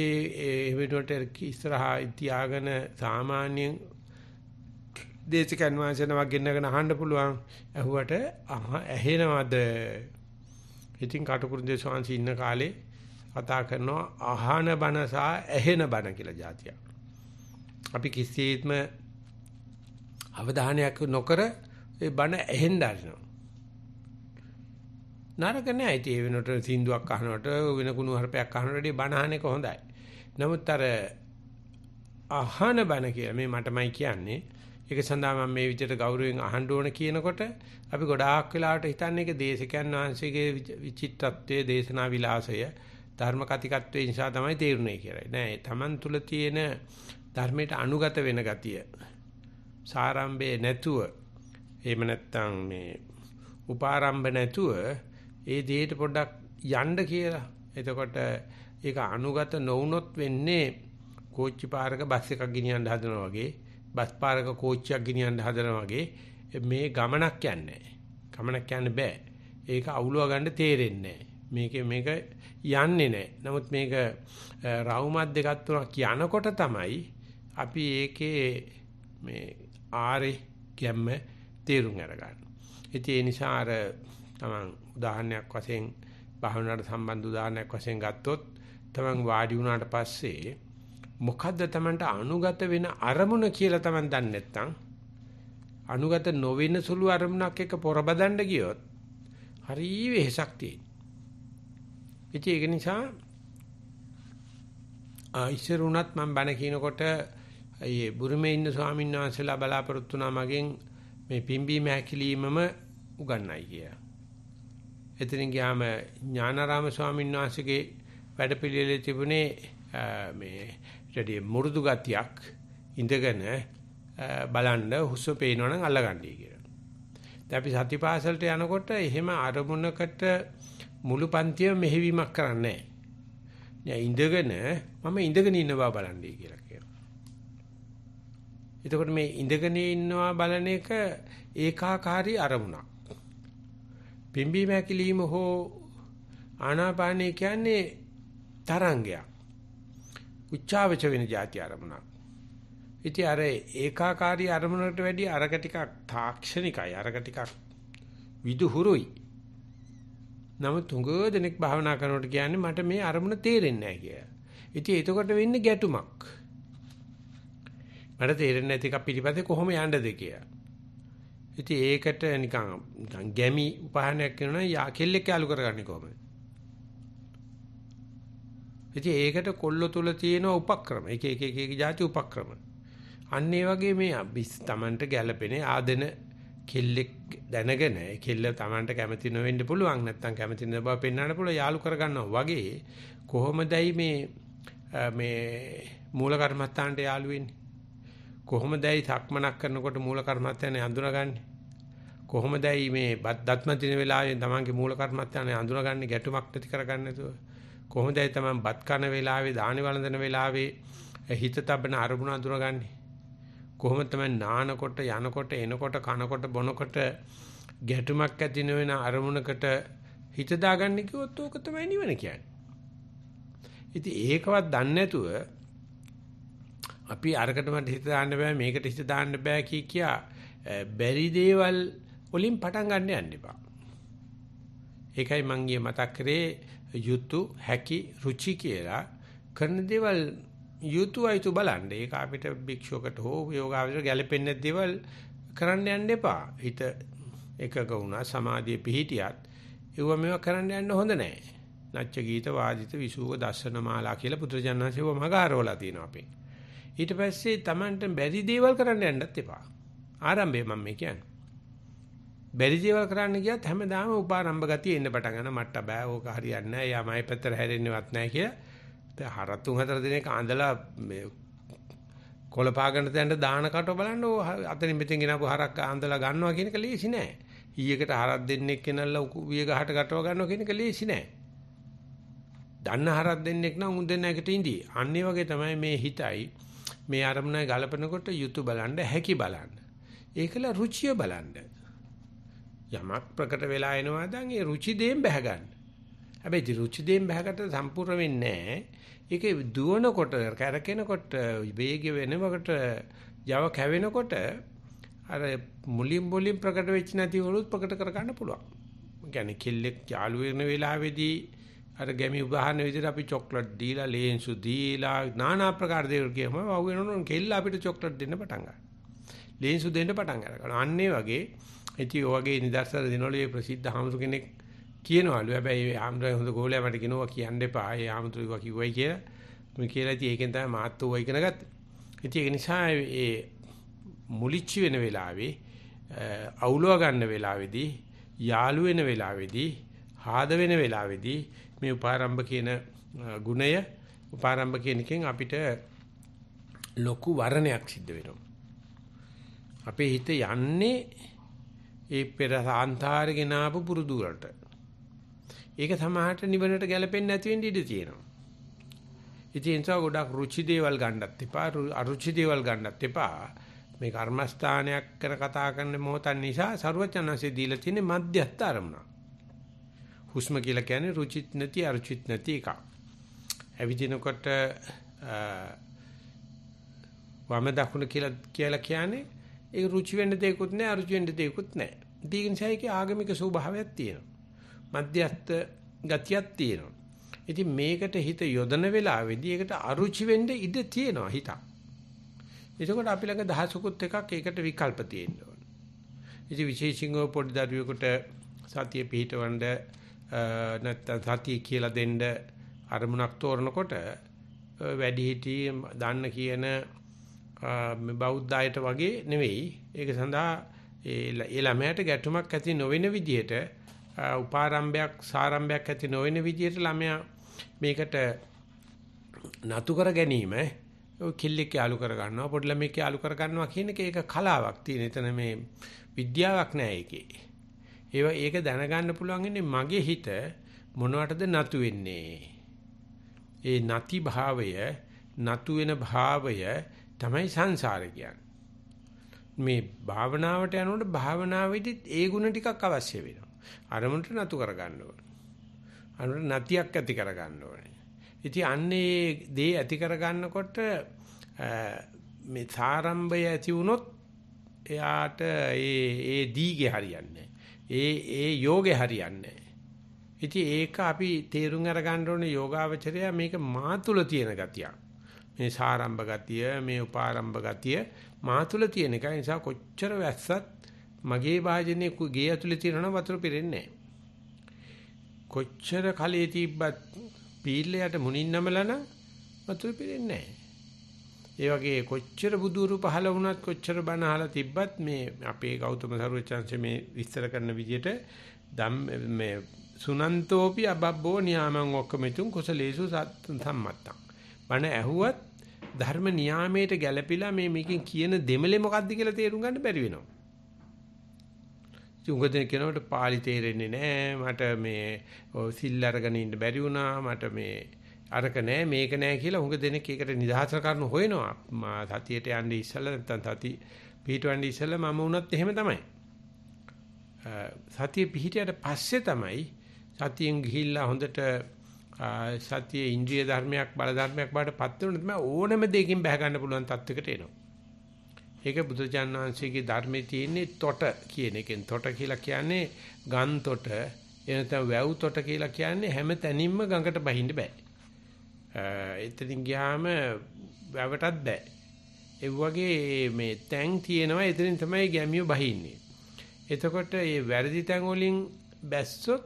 [SPEAKER 1] ඒ ඒ වෙනුවට ඉස්සරහා තියාගෙන සාමාන්‍ය දේශකයන් වහන්සේනවා ගෙන්නගෙන අහන්න පුළුවන්. ඇහුවට ඇහෙනවද? ඉතින් කටුකුරුන්දේ ස්වාමීන් ඉන්න කාලේ කතා කරනවා අහන බණ සහ ඇහෙන බණ කියලා જાතියක්. අපි කිසිත්ම අවධානයක් නොකර ඒ බණ ඇහෙන්න ආරිනවා. නරක නෑ. ඒ වෙනකොට සින්දුවක් අහනකොට වෙන කුණු හරපයක් අහනකොට බණ අහන එක හොඳයි. නමුත් අර අහන බණ කියලා මේ මටමයි කියන්නේ. ඒක සඳහා මම මේ විදිහට ගෞරවයෙන් අහන්න ඕන කියනකොට අපි ගොඩාක් වෙලාවට හිතන්නේ ඒක දේශකයන් වහන්සේගේ විචිත්තත්වයේ දේශනා විලාසය ධර්ම කතිකත්වයේ නිසා තමයි තේරුනේ කියලා. නෑ, Taman තුල තියෙන ධර්මයට අනුගත වෙන ගතිය. සාරම්භයේ නැතුව එහෙම නැත්නම් මේ උපාරම්භ නැතුව ඒ දෙයට පොඩ්ඩක් යන්න කියලා. එතකොට ඒක අනුගත නොවුනොත් වෙන්නේ කෝච්චි පාරක බස් එකක් ගෙනියන්න හදනවා වගේ, බස් පාරක කෝච්චියක් ගෙනියන්න හදනවා වගේ මේ ගමනක් යන්නේ ගමනක් යන්න බෑ. ඒක අවුලව ගන්න තේරෙන්නේ මේක මේක යන්නේ නැහැ. නමුත් මේක රවුමක් දෙකක් තුනක් යනකොට තමයි අපි ඒකේ මේ ආරේ ගැම්ම තේරුම් අරගන්න. ඉතින් ඒ නිසා අර තමන් උදාහරණයක් වශයෙන් භාවනාවට සම්බන්ධ උදාහරණයක් වශයෙන් ගත්තොත් තමන් වාඩි වුණාට පස්සේ මොකද්ද තමන්ට අනුගත වෙන අරමුණ කියලා තමන් දන්නේ නැත්නම් අනුගත නොවන සුළු අරමුණක් එක පොරබදන්න ගියොත් හරි වෙහසක් තියෙනවා. ඒක නිසා ඉස්සරුණත් මම බණ කියනකොට ඒ බුරුමේ ඉන්න ස්වාමීන් වහන්සේලා බලාපොරොත්තු වුණා මගෙන් මේ පිම්බීම හැකිලීමම උගන්වයි කියලා. එතනින් ගියාම ඥානාරාම ස්වාමීන් වහන්සේගේ වැඩපිළිවෙලේ තිබුණේ මේ ඊටදී මුරුදු ගතියක් ඉඳගෙන බලන්න හුස්ම පේනවනම් අල්ලගන්නයි කියලා. දැන් අපි සතිපාසලට යනකොට එහෙම අරමුණකට මුළු පන්තිය මෙහෙවීමක් කරන්නේ නැහැ. ඉඳගෙන මම ඉඳගෙන ඉන්න බව බලන්නේ කියලා එතකොට මේ ඉඳගෙන ඉන්නවා බලන එක ඒකාකාරී අරමුණක්. පිම්බීම හැකිලිම හෝ ආනාපානය කියන්නේ තරංගයක්. උච්චාවච වෙන જાති අරමුණක්. ඉතින් අර ඒකාකාරී අරමුණකට වැඩි අරක ටිකක් තාක්ෂණිකයි අරක ටිකක් විදුහුරුයි. නමුත් උඟ දෙනෙක් භාවනා කරනකොට කියන්නේ මට මේ අරමුණ තේරෙන්නේ නැහැ කියලා. ඉතින් එතකොට වෙන්නේ ගැටුමක්. මට තේරෙන්නේ නැති එකක් පිටිපස්සේ කොහොම යන්නද කියලා. ඉතින් ඒකට නිකන් නිකන් ගැමි උපහාරණයක් කරනවා යා කෙල්ලෙක් යාලු කරගන්නේ කොහොමද? ඉතින් ඒකට කොල්ල තුල තියෙන උපක්‍රම. එක එක එක එක જાති උපක්‍රම. අන්න ඒ වගේ මේ තමන්ට ගැළපෙන ආදෙන කෙල්ලෙක් දැනගෙන ඒ කෙල්ල තමන්ට කැමති නොවෙන්න පුළුවන් නැත්නම් කැමති නැ බව පෙන්වන්න පුළුවන් යාලු කරගන්නවා වගේ කොහොමදයි මේ මේ මූල කර්මත්තාන්ට යාළු වෙන්නේ කොහොමදයි සක්මනක් කරනකොට මූල කර්මත්තයන් අඳුනගන්නේ? කොහොමදයි මේ දත්ම දින වෙලාවේ තමන්ගේ මූල කර්මත්තයන් අඳුනගන්නේ ගැටුමක් නැති කරගන්න නැතුව? කොහොමදයි තමන් බත් කන වෙලාවේ දානි වළඳන වෙලාවේ හිත තබන අරමුණ අඳුනගන්නේ? කොහොමද තමයි නානකොට යනකොට එනකොට කනකොට බොනකොට ගැටුමක් ඇති නොවන අරමුණකට හිත දාගන්න කිව්වොත් ඕක තමයි නිවන කියන්නේ. ඉතින් ඒකවත් දන්නේ නැතුව අපි අරකටම හිත දාන්න බෑ මේකට හිත දාන්න බෑ කිය කියා බැරි දේවල් වලින් පටන් ගන්න යන්න එපා. ඒකයි මං ගියේ මතක් කරේ යුතු හැකි ruci කියලා කරන දේවල් යුතුයයිතු බලන්න. ඒක අපිට භික්ෂුවකට හෝ යෝගාවචර ගැළපෙන්නේ දේවල් කරන්න යන්න එපා. හිත එකක වුණා සමාධිය පිහිටියත් ඒව මේවා කරන්න යන්න හොඳ නැහැ. නච්ච ගීත වාදිත විසූව දර්ශන මාලා කියලා පුත්‍රජානන්සේව මග ආරවලා තියෙනවා අපේ. ඊට පස්සේ Tamanට බැරි දේවල් කරන්න යන්නත් එපා. ආරම්භය මම මේ කියන්නේ. බැරි දේවල් කරන්න ගියත් හැමදාම උපාරම්භ ගතිය එන්න පටන් ගන්න මට්ට බෑ ඕක හරියන්නේ නෑ යාමයි පැත්තට හැරෙන්නේවත් නෑ කියලා. දැන් හර තුන් හතර දිනක අඳලා මේ කොළපාගන්න තැනට දාන කට බලන්න ඕ අතනින් මෙතෙන් ගෙනපු හරක් අඳලා ගන්නවා කියන එක ලේසි නෑ. ඊයකට හරක් දෙන්නෙක් කෙනල්ලා උවිය ගහට ගැටව ගන්නවා කියන එක ලේසි නෑ. දන්න හරක් දෙන්නෙක් නම් උන් දෙන්න එකට ඉඳී. අන්න වගේ තමයි මේ හිතයි මේ අරමුණයි ගලපනකොට යුතු බලන්න හැකි බලන්න. ඒකල රුචිය බලන්න. යමක් ප්‍රකට වෙලා එනවා නම් ඒ රුචි දෙයෙන් බැහැ ගන්න. හැබැයි රුචි දෙයෙන් බැහැකට සම්පූර්ණ වෙන්නේ නැහැ. ඒක දුවනකොට කැරකෙනකොට වේගය වෙනකොට Java කැවෙනකොට අර මුලින් මුලින් ප්‍රකට වෙච්ච නැති වලුත් ප්‍රකට කරගන්න පුළුවන්. කියන්නේ කෙල්ලෙක් යාළු වෙන වෙලාවේදී අර ගැමි උදාහරණ විදිහට අපි චොක්ලට් දීලා ලේන්සු දීලා নানা ආකාර දේවල් කියම වව් වෙනවනම් කෙල්ල අපිට චොක්ලට් දෙන්න පටන් ගන්නවා ලේන්සු දෙන්න පටන් ගන්නවා අන්න ඒ වගේ ඉතින් ඔය වගේ නිදර්ශන දෙනවලු මේ ප්‍රසිද්ධ හාමුදුර කෙනෙක් කියනවලු හැබැයි මේ හාමුදුරේ හොඳ ගෝලයා මට කිනෝවා කියන්න එපා ඒ හාමුදුරුවා කිව්වයි කියලා මේ කියලා ඉතින් ඒකෙන් තමයි මාත් උවා ඉගෙන ගත්තේ ඉතින් ඒක නිසා ඒ මුලිච්ච වෙන වෙලාවේ අවුලව ගන්න වෙලාවේදී යාළු වෙන වෙලාවේදී හාද වෙන වෙලාවේදී මේ උපාරම්භ කියන ගුණය උපාරම්භ කියන එකෙන් අපිට ලොකු වරණයක් සිද්ධ වෙනවා. අපේ හිත යන්නේ ඒ පෙර සාන්තාරගෙන ආපු පුරුදු වලට. ඒක සමහරට නිවනට ගැලපෙන්නේ නැති වෙන්න ඉඩ තියෙනවා. ඉතින් ඒසාව ගොඩක් රුචි දේවල් ගන්නත් එපා අරුචි දේවල් ගන්නත් එපා. මේ කර්මස්ථානයක් කරන කතා කරන මොහොතන් නිසා ਸਰුවචනanse දීලා තියෙන මධ්‍යස්ථ අරමුණක්. හුස්ම කියලා කියන්නේ රුචිත් නැති අරුචිත් නැති එකක්. ඇවිදිනකොට වම දකුණ කියලා කියලා කියන්නේ ඒක රුචි වෙන්න දෙයක්වත් නැහැ අරුචි වෙන්න දෙයක්වත් නැහැ. දීගන්සයිකේ ආගමික ස්වභාවයක් තියෙනවා. මධ්‍යස්ත ගතියක් තියෙනවා. ඉතින් මේකට හිත යොදන වෙලාවේදී ඒකට අරුචි වෙන්න ඉඩ තියෙනවා හිත. එතකොට අපි ළඟ දහසකුත් එකක් ඒකට විකල්ප තියෙන්න ඕන. ඉතින් විශේෂයෙන්ම පොඩි දරුවෙකුට සතිය පිහිටවන්න නැත්නම් සතිය කියලා දෙන්න අරමුණක් තෝරනකොට වැඩිහිටි දන්න කියන මේ බෞද්ධයට වගේ නෙවෙයි ඒක සඳහා ඒ ළමයාට ගැටුමක් ඇති නොවන විදිහට උපාරම්භයක් සාරම්භයක් ඇති නොවන විදිහට ළමයා මේකට නතු කර ගැනීම කිල්ලෙක් යාලු කර ගන්නවා පොඩි ළමෙක් යාලු කර ගන්නවා කියන එක ඒක කලාවක් තියෙන. එතන මේ විද්‍යාවක් නෑ ඒකේ. ඒව ඒක දැනගන්න පුළුවන් මගේ හිත මොනවටද නතු වෙන්නේ. ඒ නැති භාවය, නතු වෙන භාවය තමයි සංසාරය කියන්නේ. මේ භාවනාවට යනකොට භාවනාවේදී ඒ ಗುಣ ටිකක් අවශ්‍ය වෙනවා. අරමුණට නතු කරගන්න ඕනේ. අරමුණට නැතියක් ඇති කරගන්න ඕනේ. ඉතින් අන්නේ දේ ඇති කරගන්නකොට මේ සාරම්භය ඇති වුණොත් එයාට ඒ ඒ දීගේ හරියන්නේ ඒ ඒ යෝගේ හරියන්නේ ඉතින් ඒක අපි තේරුම් අරගන්න ඕනේ යෝගාවචරය මේක මා තුල තියෙන ගතිය. මේ සාරම්භ ගතිය, මේ උපාරම්භ ගතිය මා තුල තියෙන එක නිසා කොච්චර වැස්සත් මගේ වාජනේ ගේ ඇතුලේ තියෙනවා වතුර පිරෙන්නේ කොච්චර කලයේ තිබ්බත් පීල්ලයට මුණින් නමලන වතුර පිරෙන්නේ නැහැ. ඒ වගේ කොච්චර බුදුරු පහල වුණත් කොච්චර බණ අහලා තිබ්බත් මේ අපේ ගෞතම සරුවචාන්සේ මේ විස්තර කරන විදිහට ධම් මේ සුනන්තෝපි අබබ්බෝ නියාමං ඔක්කමිතුං කුසලේසු සම්මත්තං බණ ඇහුවත් ධර්ම නියාමයට ගැළපිලා මේ මේකෙන් කියන දෙමලේ මොකද්ද කියලා තේරුම් ගන්න බැරි වෙනවා. උංගදෙන කෙනාට පාලි තේරෙන්නේ නැහැ. මට මේ සිල් අරගෙන ඉන්න බැරි වුණා. මට මේ අරක නෑ මේක නෑ කියලා හුඟ දෙනෙක් ඒකට නිදහස කරනු හොයනවා සතියට යන්නේ ඉස්සෙල්ලා නැත්තම් සති පිටවන්නේ ඉස්සෙල්ලා මම වුණත් එහෙම තමයි සතිය පිහිටියට පස්සේ තමයි සතියෙන් ගිහිල්ලා හොඳට සතියේ ඉන්ද්‍රිය ධර්මයක් බල ධර්මයක් බවට පත් වෙනොත් තමයි ඕනම දෙයකින් බහ ගන්න පුළුවන් තත්වයකට එනවා. ඒක බුදුචාන් වහන්සේගේ ධර්මයේ තියෙන්නේ තොට කියන එකෙන් තොට කියලා කියන්නේ ගන් තොට එනතම වැව් තොට කියලා කියන්නේ හැම තැනින්ම ගඟට බහින්න බෑ. එතනින් ගියාම වැවටත් බෑ. ඒ වගේ මේ තැන් තියෙනවා එතනින් තමයි ගැමියෝ බහින්නේ. එතකොට මේ වැරදි තැන් වලින් බැස්සොත්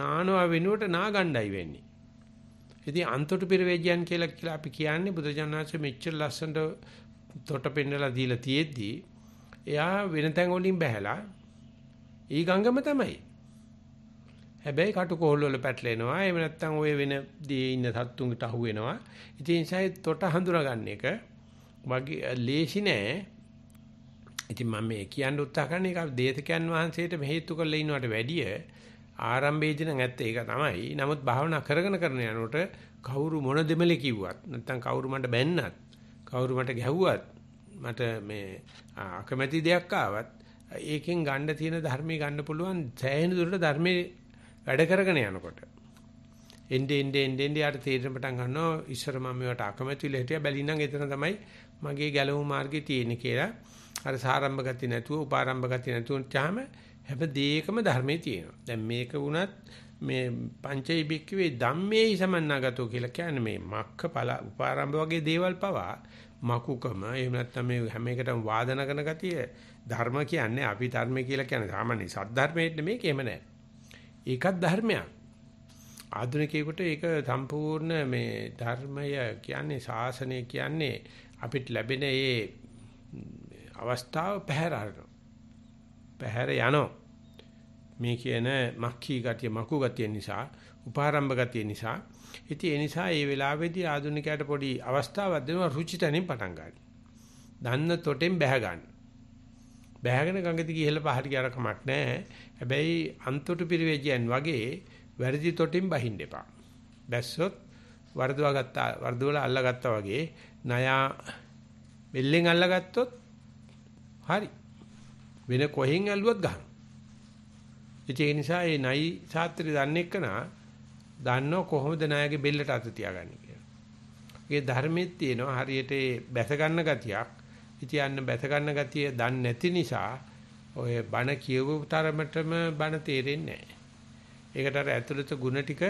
[SPEAKER 1] නානවා වෙනුවට නා ගණ්ඩයි වෙන්නේ. ඉතින් අන්තොට පිරවේජයන් කියලා කියලා අපි කියන්නේ බුදුජානනාංශ මෙච්චර ලස්සනට තොට පෙන්නලා දීලා තියෙද්දි එයා වෙන තැන් වලින් බැහැලා ඊ ගංගම තමයි. හැබැයි කටුකොහල් වල පැටලෙනවා. එහෙම නැත්නම් ওই වෙන දියේ ඉන්න සත්තුන්ට අහු වෙනවා. ඉතින් ඒ නිසා තොට හඳුනාගන්න එක වගේ ලේසි නෑ. ඉතින් මම මේ කියන්න උත්සාහ කරන එක දේශකයන් වහන්සේට හේතු කරලා ඉන්නවට වැඩිය ආරම්භයේදී නම් ඇත්ත ඒක තමයි. නමුත් භාවනා කරගෙන කරන යනකොට කවුරු මොන දෙමලේ කිව්වත් නැත්නම් කවුරු මට බැන්නත් කවුරු මට ගැහුවත් මට මේ අකමැති දෙයක් ආවත් ඒකෙන් ගන්න තියෙන ධර්මයේ ගන්න පුළුවන් සෑහෙන දුරට ධර්මයේ වැඩ කරගෙන යනකොට එnde end end end යාට තේරෙන්න පටන් ගන්නවා ඉස්සර මම මේවට අකමැති වෙලා හිටියා බැලින්නම් එතන තමයි මගේ ගැලවුම් මාර්ගේ තියෙන්නේ කියලා අර සාරම්භ ගති නැතුව උපාරම්භ ගති නැතුව ඡාම හැම දෙයකම ධර්මයේ තියෙනවා දැන් මේක වුණත් මේ පංචෛ බික්කවේ ධම්මේ සමන්නාගතෝ කියලා කියන්නේ මේ මක්ක පල උපාරම්භ වගේ දේවල් පවා මකුකම එහෙම නැත්නම් මේ හැම එකටම වාදන කරන ගතිය ධර්ම කියන්නේ අපි ධර්මය කියලා කියන්නේ සාමාන්‍ය සත්‍ය ධර්මයේ මේක එහෙම නැහැ ඒකත් ධර්මයක්. ආධුනිකයෙකුට ඒක සම්පූර්ණ මේ ධර්මය කියන්නේ ශාසනය කියන්නේ අපිට ලැබෙන ඒ අවස්ථාව පැහැර හරිනවා. පැහැර යනවා. මේ කියන මක්ඛී ගතිය මකු ගතිය නිසා උපාරම්භ ගතිය නිසා ඉතින් ඒ නිසා මේ වෙලාවේදී ආධුනිකයට පොඩි අවස්ථාවක් දෙනවා රුචිතණින් පටන් ගන්න. දන්න තොටෙන් බැහැ ගන්න. බෑගෙන ගඟදි ගිහලා පහට ගියාර කමක් නැහැ. හැබැයි අන්තොට පිරෙවිජයන් වගේ වැරදි තොටින් බහින්න එපා. බැස්සොත් වර්ධවා ගත්තා වර්ධවල අල්ලගත්තා වගේ නයා බෙල්ලෙන් අල්ලගත්තොත් හරි. වෙන කොහෙන් ඇල්ලුවත් ගන්න. ඒ නිසා මේ නයි සාත්‍රි දන්නේ කනා දන්නව කොහොමද ණයගේ බෙල්ලට අත තියාගන්නේ කියලා. ඒකේ ධර්මෙත් තියෙනවා හරියට බැස ගන්න ගතියක් ඉතින් අන්න බැස ගන්න ගතිය දන්නේ නැති නිසා ඔය බණ කියවු තරමටම බණ තේරෙන්නේ නැහැ. ඒකට අර ඇතුළත ಗುಣ ටික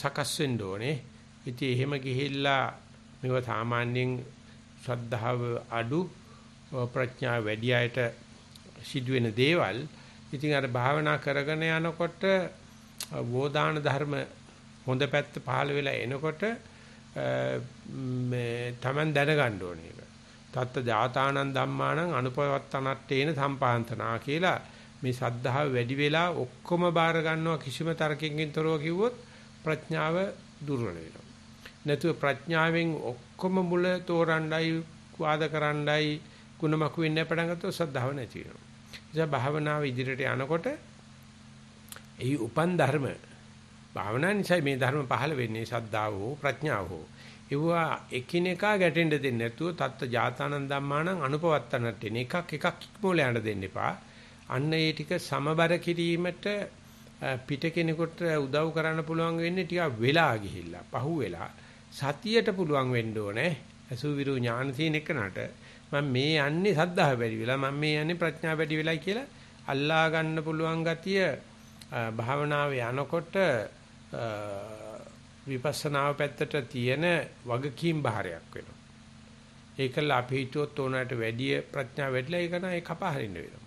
[SPEAKER 1] සකස් වෙන්න ඕනේ. ඉතින් එහෙම ගිහිල්ලා මේව සාමාන්‍යයෙන් ශ්‍රද්ධාව අඩු ප්‍රඥා වැඩි අයට සිදුවෙන දේවල් ඉතින් අර භාවනා කරගෙන යනකොට වෝදාන ධර්ම හොඳ පැත්ත පහළ වෙලා එනකොට මේ Taman දැනගන්න ඕනේ තත්ත ජාතානන් ධම්මානං අනුපවත්තනට්ඨේන සම්පාන්තනා කියලා මේ සද්ධාව වැඩි වෙලා ඔක්කොම බාර ගන්නවා කිසිම තර්කයකින් තොරව කිව්වොත් ප්‍රඥාව දුර්වල වෙනවා. නැතුව ප්‍රඥාවෙන් ඔක්කොම මුල තෝරණ්ඩයි වාද කරණ්ඩයි ಗುಣමක් වෙන්න පටන් ගත්තොත් සද්ධාව නැති වෙනවා. නිසා භාවනාව ඉදිරියට යනකොට එයි උපන් ධර්ම භාවනා නිසා මේ ධර්ම පහළ වෙන්නේ සද්ධාව හෝ ප්‍රඥාව හෝ ඒවා එකිනෙකා ගැටෙන්න දෙන්නේ නැතුව තත්ත ජාතානන් ධම්මාණං අනුපවත්තනට එන එකක් එකක් ඉක්මෝල යන්න දෙන්න එපා. අන්න ඒ ටික සමබර කිරීමට පිට කෙනෙකුට උදව් කරන්න පුළුවන් වෙන්නේ ටිකක් වෙලා ගිහිල්ලා. පහු වෙලා සතියට පුළුවන් වෙන්න ඕනේ. අසුවිරු ඥාන තියෙන එකනට මම මේ යන්නේ සද්ධා වැඩි වෙලා මම මේ යන්නේ ප්‍රඥා වැඩි වෙලයි කියලා අල්ලා ගන්න පුළුවන් ගතිය භාවනාවේ යනකොට විපස්සනාව පැත්තට තියෙන වගකීම් බහරයක් වෙනවා. ඒකල අපි හිතුවොත් ඕනෑමට වැඩි ප්‍රඥා වැඩිලා ඒක නයි කපහරින්න වෙනවා.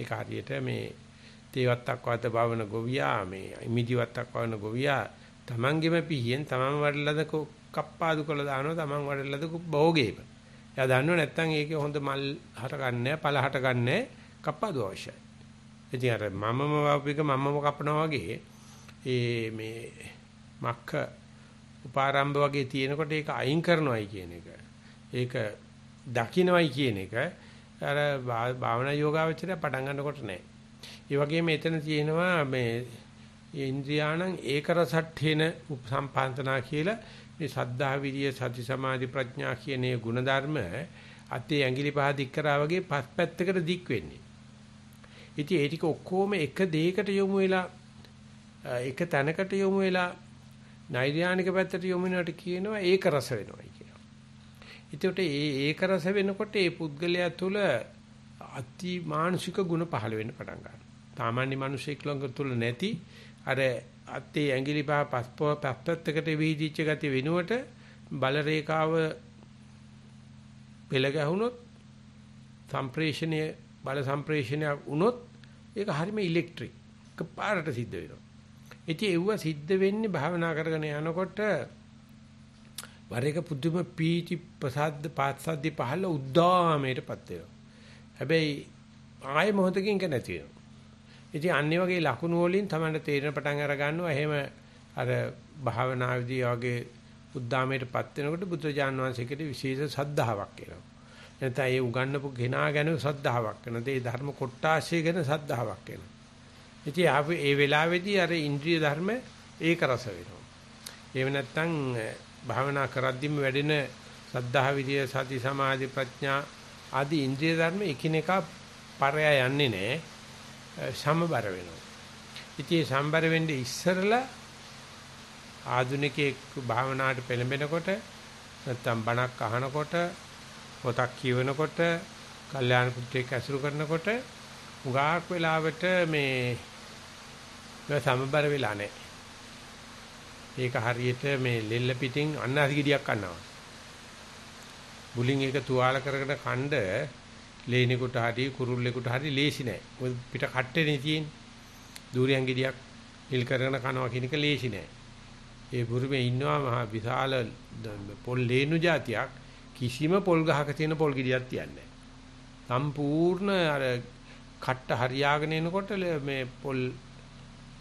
[SPEAKER 1] ඒක හරියට මේ තේවත්තක් වාත භාවන ගොවියා මේ මිදිවත්තක් වවන ගොවියා තමන්ගෙම පිහියෙන් තමන් වඩලද කප්පාදු කළා දානවා තමන් වඩලද බෝගේම. එයා දන්නව නැත්තම් ඒකේ හොඳ මල් හට ගන්නෑ පළ හට ගන්නෑ කප්පාදු අවශ්‍යයි. ඉතින් අර මමම වපික මමම කපනවා වගේ ඒ මේ මක්ක උපාරම්භ වගේ තියෙනකොට ඒක අයින් කරනවයි කියන එක. ඒක දකින්නවයි කියන එක අර භාවනා යෝගාවචරය පටන් ගන්නකොට නෑ. ඒ වගේම එතන තියෙනවා මේ ඉන්ද්‍රියාණං ඒක රසට්ඨේන උපසම්පාන්තනා කියලා මේ සද්ධා විරිය සති සමාධි ප්‍රඥා කියන මේ ಗುಣධර්ම අතේ ඇඟිලි පහ දික් කරා වගේ පස් පැත්තකට දික් වෙන්නේ. ඉතින් ඒ ටික ඔක්කොම එක දෙයකට යොමු වෙලා එක තැනකට යොමු වෙලා නෛර්යානික පැත්තට යොමු වෙනකොට කියනවා ඒක රස වෙනවායි කියනවා. ඒකට ඒ ඒක රස වෙනකොට ඒ පුද්ගලයා තුල අති මානසික ගුණ පහළ වෙන්න පටන් ගන්නවා. සාමාන්‍ය මිනිසෙක් ළඟ තුල නැති අර අතේ ඇඟිලි පහ පස්පෝ පැත්තකට විහිදිච්ච ගති වෙනුවට බල රේඛාව පෙළ ගැහුනොත් සම්ප්‍රේෂණය බල සම්ප්‍රේෂණයක් වුණොත් ඒක හරීම ඉලෙක්ට්‍රික් එකපාරට සිද්ධ වෙනවා. ඉතින් ඒව සිද්ධ වෙන්නේ භාවනා කරගෙන යනකොට වර එක පුදුම පීති ප්‍රසද්ද පාත්සද්දි පහළ උද්දාමයටපත් වෙනවා. හැබැයි ආය මොහොතකින් ඒක නැති වෙනවා. ඉතින් අන්නේ වගේ ලකුණු වලින් තමයි තේරෙන පටන් අර ගන්නවා. එහෙම අර භාවනාවේදී වගේ උද්දාමයටපත් වෙනකොට බුදුරජාන් වහන්සේකට විශේෂ සද්ධාාවක් එනවා. එතන ඒ උගන්නපු කෙනා ගැන සද්ධාාවක් එනවා. ඒ ධර්ම කොටාශය ගැන සද්ධාාවක් එනවා. ඉතින් ආපු ඒ වෙලාවේදී අර ඉන්ද්‍රිය ධර්ම ඒක රස වෙනවා. එහෙම නැත්නම් භාවනා කරද්දිම වැඩෙන සද්ධා විරිය සති සමාධි ප්‍රඥා ආදී ඉන්ද්‍රිය ධර්ම එකිනෙකා පරයා යන්නේ නැහැ. සමබර වෙනවා. ඉතින් සම්බර වෙන්නේ ඉස්සරලා ආධුනිකයෙක් භාවනාවට පෙළඹෙනකොට නැත්නම් බණක් අහනකොට පොතක් කියවනකොට කල්යාණ පුත්‍රයෙක් ඇසුරු කරනකොට උගාක් වෙලාවට මේ ඒක සමබර වෙලා නැහැ. ඒක හරියට මේ ලෙල්ල පිටින් අන්නාසි ගෙඩියක් අන්නවා. බුලින් ඒක තුවාල කරගෙන කණ්ඩ ලේනෙකුට හරි කුරුල්ලෙකුට හරි ලේසි නෑ. මොකද පිට කට්ටේනේ තියෙන්නේ. දූරියන් ගෙඩියක් හිල් කරගෙන කනවා කියන එක ලේසි නෑ. ඒ බුරුමේ ඉන්නවා මහා විශාල පොල් ලේනු జాතියක් කිසිම පොල් ගහක තියෙන පොල් ගෙඩියක් තියන්නේ නෑ. සම්පූර්ණ අර කට්ට හරියාගෙන එනකොට මේ පොල්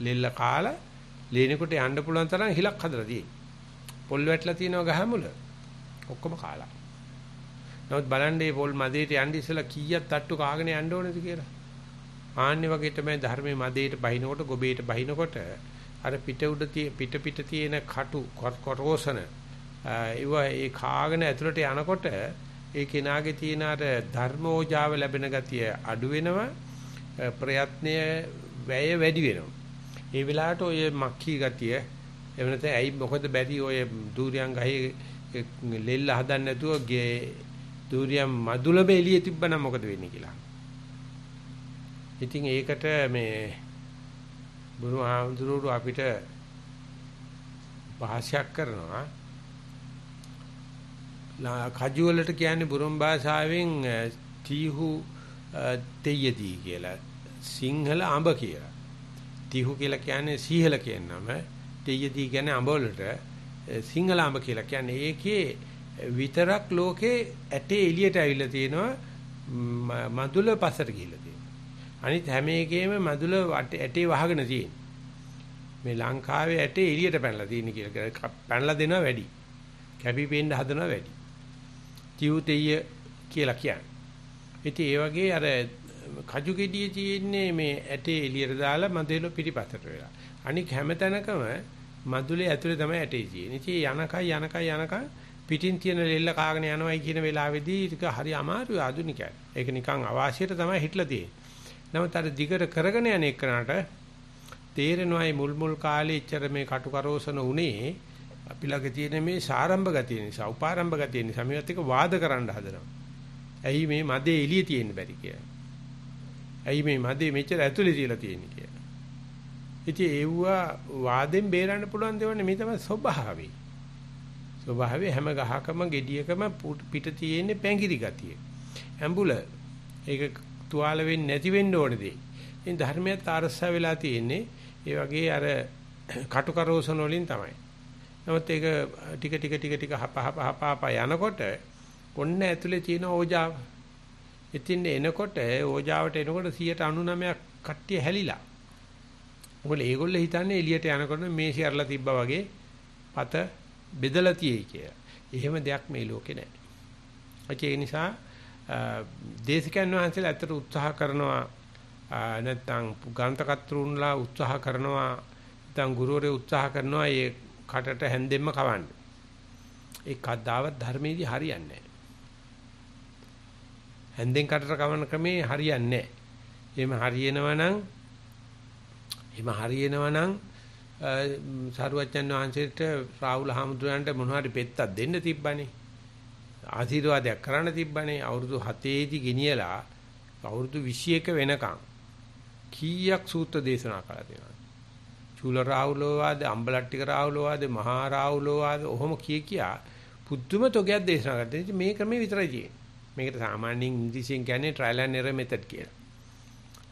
[SPEAKER 1] ලෙල්ල කාලා ලේනෙකුට යන්න පුළුවන් තරම් හිලක් හදලා තියෙන්නේ. පොල් වැටලා තියෙනවා ගහමුල. ඔක්කොම කාලා. නමුත් බලන්න මේ පොල් මදේට යන්න ඉස්සලා කීයක් තට්ටු කාගෙන යන්න ඕනේද කියලා. ආන්නේ වගේ තමයි ධර්මයේ මදේට බහිනකොට ගොබේට බහිනකොට අර පිට උඩ පිට පිට තියෙන කටු කොටෝසන ඒව ඒ කාගෙන ඇතුළට යනකොට ඒ කෙනාගේ තියෙන අර ධර්මෝජාව ලැබෙන ගතිය අඩු වෙනවා ප්‍රයත්නය වැය වැඩි වෙනවා ඒ වෙලාවට ඔය මක්කී ගතිය එහෙම නැත්නම් ඇයි මොකද බැරි ඔය දූරියන් ගහේ ලෙල්ල හදන්න නැතුව ගේ දූරියන් මදුලම එළිය තිබ්බනම් මොකද වෙන්නේ කියලා. ඉතින් ඒකට මේ බුරු ආඳුරු අපිට භාෂයක් කරනවා. කජුවලට කියන්නේ බුරුම් භාෂාවෙන් තීහු තෙයදී කියලා. සිංහල අඹ කියලා. දිහු කියලා කියන්නේ සීහල කියන නම. දෙයදී කියන්නේ අඹ වලට සිංහල අඹ කියලා කියන්නේ ඒකේ විතරක් ලෝකේ ඇටේ එළියට ඇවිල්ලා තියෙනවා මදුල පසට ගිහිල්ලා තියෙනවා. අනිත් හැම එකේම මදුල ඇටේ වහගෙන තියෙන. මේ ලංකාවේ ඇටේ එළියට පැනලා තියෙන කියලා පැනලා දෙනවා වැඩි. කැපි පෙන්න හදනවා වැඩි. තියු තෙය කියලා කියන්නේ. ඉතින් ඒ වගේ අර කජු ගෙඩිය තියෙන්නේ මේ ඇටේ එළියට දාලා මදෙල පිටිපතට වෙලා. අනික හැම තැනකම මදුලේ ඇතුලේ තමයි ඇටේ තියෙන්නේ. ඉතින් යනකයි යනකයි යනකයි පිටින් තියෙන ලෙල්ල කාගෙන යනවයි කියන වෙලාවේදී ටික හරි අමාරුයි ආදුනිකයන්. ඒක නිකන් අවාසියට තමයි හිටලා තියෙන්නේ. නමුත් අර දිගට කරගෙන යන එකනට තේරෙනවායි මුල් මුල් කාලේ ඉච්චර මේ කටුකරෝසන උනේ අපි ළඟ තියෙන මේ සාරම්භ ගතිය නිසා, උපාරම්භ ගතිය නිසා මේවත් එක වාද කරන්න හදනවා. ඇයි මේ මදේ එළිය තියෙන්න බැරි කියලා. ඇයි මේ මදේ මෙච්චර ඇතුලේ තියලා තියෙන්නේ කියලා. ඉතින් ඒවවා වාදෙන් බේරන්න පුළුවන් දෙවන්නේ මේ තමයි ස්වභාවය. ස්වභාවය හැම ගහකම gediyeකම පිට තියෙන පැංගිරි ගතිය. ඇඹුල ඒක තුවාල වෙන්නේ නැති වෙන්න ඕන දෙයි. ඉතින් ධර්මයත් අරසා වෙලා තියෙන්නේ ඒ වගේ අර කටු කරෝසන වලින් තමයි. නමුත් ඒක ටික ටික ටික ටික හප හප හප හප යනකොට ඔන්න ඇතුලේ තියෙන ඕජාව ඉතින් එනකොට ඕජාවට එනකොට 199ක් කට්ටිය හැලිලා. මොකද ඒගොල්ලෝ හිතන්නේ එළියට යනකොට මේ සියරලා තිබ්බා වගේ පත බෙදලා තියෙයි කියලා. එහෙම දෙයක් මේ ලෝකේ නැහැ. ඒ නිසා දේශකයන් වහන්සේලා ඇත්තට උත්සාහ කරනවා නැත්නම් ගාන්තකතරුන්ලා උත්සාහ කරනවා නැත්නම් ගුරුවරයෝ උත්සාහ කරනවා මේ කටට හැන්දෙන්න කවන්න. ඒ කද්දාවත් ධර්මයේදී හරියන්නේ නැහැ. ඇඳෙන් කටට කවන ක්‍රමේ හරියන්නේ නැහැ. එහෙම හරියනවනම් එහෙම හරියනවනම් සාරුවච්චන් වහන්සේට රාහුල හාමුදුරන්ට මොන හරි පෙත්තක් දෙන්න තිබ්බනේ. ආශිර්වාදයක් කරන්න තිබ්බනේ අවුරුදු 7 ගෙනියලා අවුරුදු 21 වෙනකම් කීයක් සූත්‍ර දේශනා කළා දෙනවා. චූල රාහුලෝවාද, අම්බලට්ටික රාහුලෝවාද, මහා රාහුලෝවාද ඔහොම කී කියා පුදුම තොගයක් දේශනා කරා. මේ ක්‍රමේ විතරයි තියෙන්නේ. මේකට සාමාන්‍යයෙන් ඉංග්‍රීසියෙන් කියන්නේ trial and error method කියලා.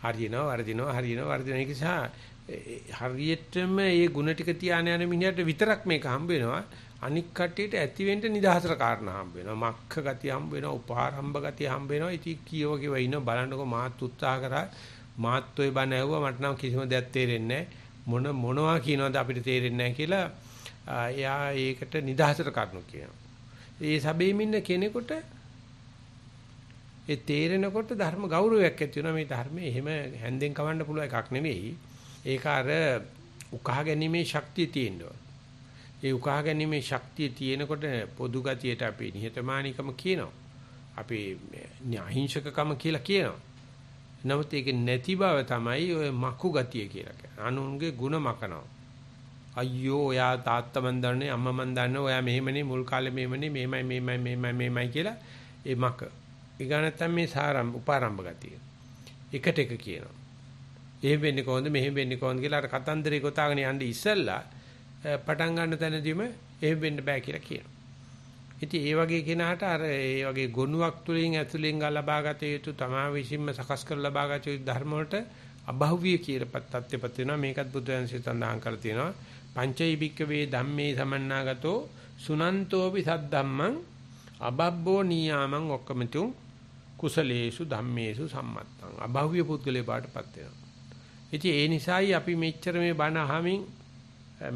[SPEAKER 1] හරියනවා වරදිනවා හරියනවා වරදිනවා ඒක නිසා හරියටම මේ ಗುಣ ටික තියාන යන මිනිහට විතරක් මේක හම්බ වෙනවා. අනික් කට්ටියට ඇති වෙන්න නිදහසට කාරණා හම්බ වෙනවා. මක්ඛ ගතිය හම්බ වෙනවා, උපාරම්භ ගතිය හම්බ වෙනවා. ඉතින් කීව කීව ඉන්න බලන්නකො මාත් උත්සාහ කරා මාත් ඔය බණ ඇහුවා මට නම් කිසිම දෙයක් තේරෙන්නේ මොන මොනවා කියනවද අපිට තේරෙන්නේ කියලා එයා ඒකට නිදහසට කරුණු කියනවා. ඒ සැබෙමින් කෙනෙකුට ඒ තේරෙනකොට ධර්ම ගෞරවයක් ඇති වෙනවා මේ ධර්මයේ එහෙම හැන්දෙන් කවන්න පුළුවන් එකක් නෙවෙයි. ඒක අර උකහා ගැනීමේ ශක්තිය තියෙනවා. ඒ උකහා ගැනීමේ ශක්තිය තියෙනකොට පොදු ගතියට අපේ නිහතමානීකම කියනවා. අපේ අහිංසකකම කියලා කියනවා. නමුත් ඒක නැති බව තමයි ඔය මකු ගතිය කියලා කියන්නේ. අනුන්ගේ ಗುಣ මකනවා. අයියෝ ඔයා තාත්තා මන් දන්නේ අම්මා මන් දන්නේ ඔයා මෙහෙමනේ මුල් කාලේ මෙහෙමනේ මෙහෙමයි මෙහෙමයි මෙහෙමයි මෙහෙමයි කියලා ඒ මක. ඊගා නැත්තම් මේ සාරම්භ උපාරම්භ ගතිය. එකට එක කියනවා. එහෙම වෙන්නේ කොහොමද මෙහෙම වෙන්නේ කොහොමද කියලා අර කතන්දරේ ගොතාගෙන යන්න ඉස්සෙල්ලා පටන් ගන්න තැනදීම එහෙම වෙන්න බෑ කියලා කියනවා. ඉතින් ඒ වගේ කෙනාට අර ඒ වගේ ගොනුවක් තුලින් ඇතුලෙන් ලබාගත යුතු තමා විසින්ම සකස් කර ලබාගත යුතු ධර්ම වලට අභෞවිය කියලා තත්ත්වපත් වෙනවා. මේකත් බුදුන්සේ සඳහන් කරලා තියෙනවා. පංචෛ භික්කවේ ධම්මේ සමන්නාගතෝ සුනන්තෝපි සද්ධම්මං අබබ්බෝ නියාමං ඔක්කමතුං කුසලේසු ධම්මේසු සම්මත්තං අභව්‍ය පුද්ගලයා බාටපත් වෙනවා ඉතින් ඒ නිසායි අපි මෙච්චර මේ බණ අහමින්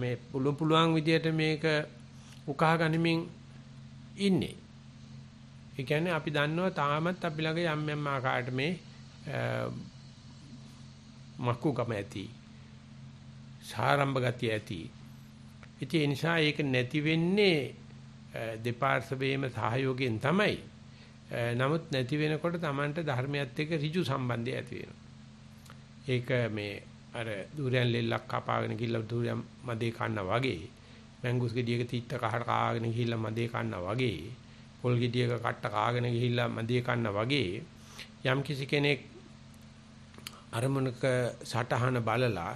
[SPEAKER 1] මේ පුළුවන් පුළුවන් විදියට මේක උකහා ගනිමින් ඉන්නේ ඒ කියන්නේ අපි දන්නවා තාමත් අපි ළඟ යම් යම් ආකාරයට මේ මක්කුකම ඇති සාරම්භ ගතිය ඇති ඉතින් ඒ නිසා ඒක නැති වෙන්නේ දෙපාර්ශවයේම සහයෝගයෙන් තමයි නමුත් eh, නැති වෙනකොට Tamanට ධර්මයත් එක්ක ඍජු සම්බන්ධය ඇති වෙනවා. ඒක මේ අර ධූරයන් ලෙල්ලක් කපාගෙන ගිහිල්ලා ධූරයන් මදේ කන්නා වගේ මැංගුස් ගෙඩියක තීත්ත කහට කාගෙන ගිහිල්ලා මදේ කන්නා වගේ පොල් ගෙඩියක කට්ට කාගෙන ගිහිල්ලා මදේ කන්නා වගේ යම් කිසි කෙනෙක් අරමුණක සටහන බලලා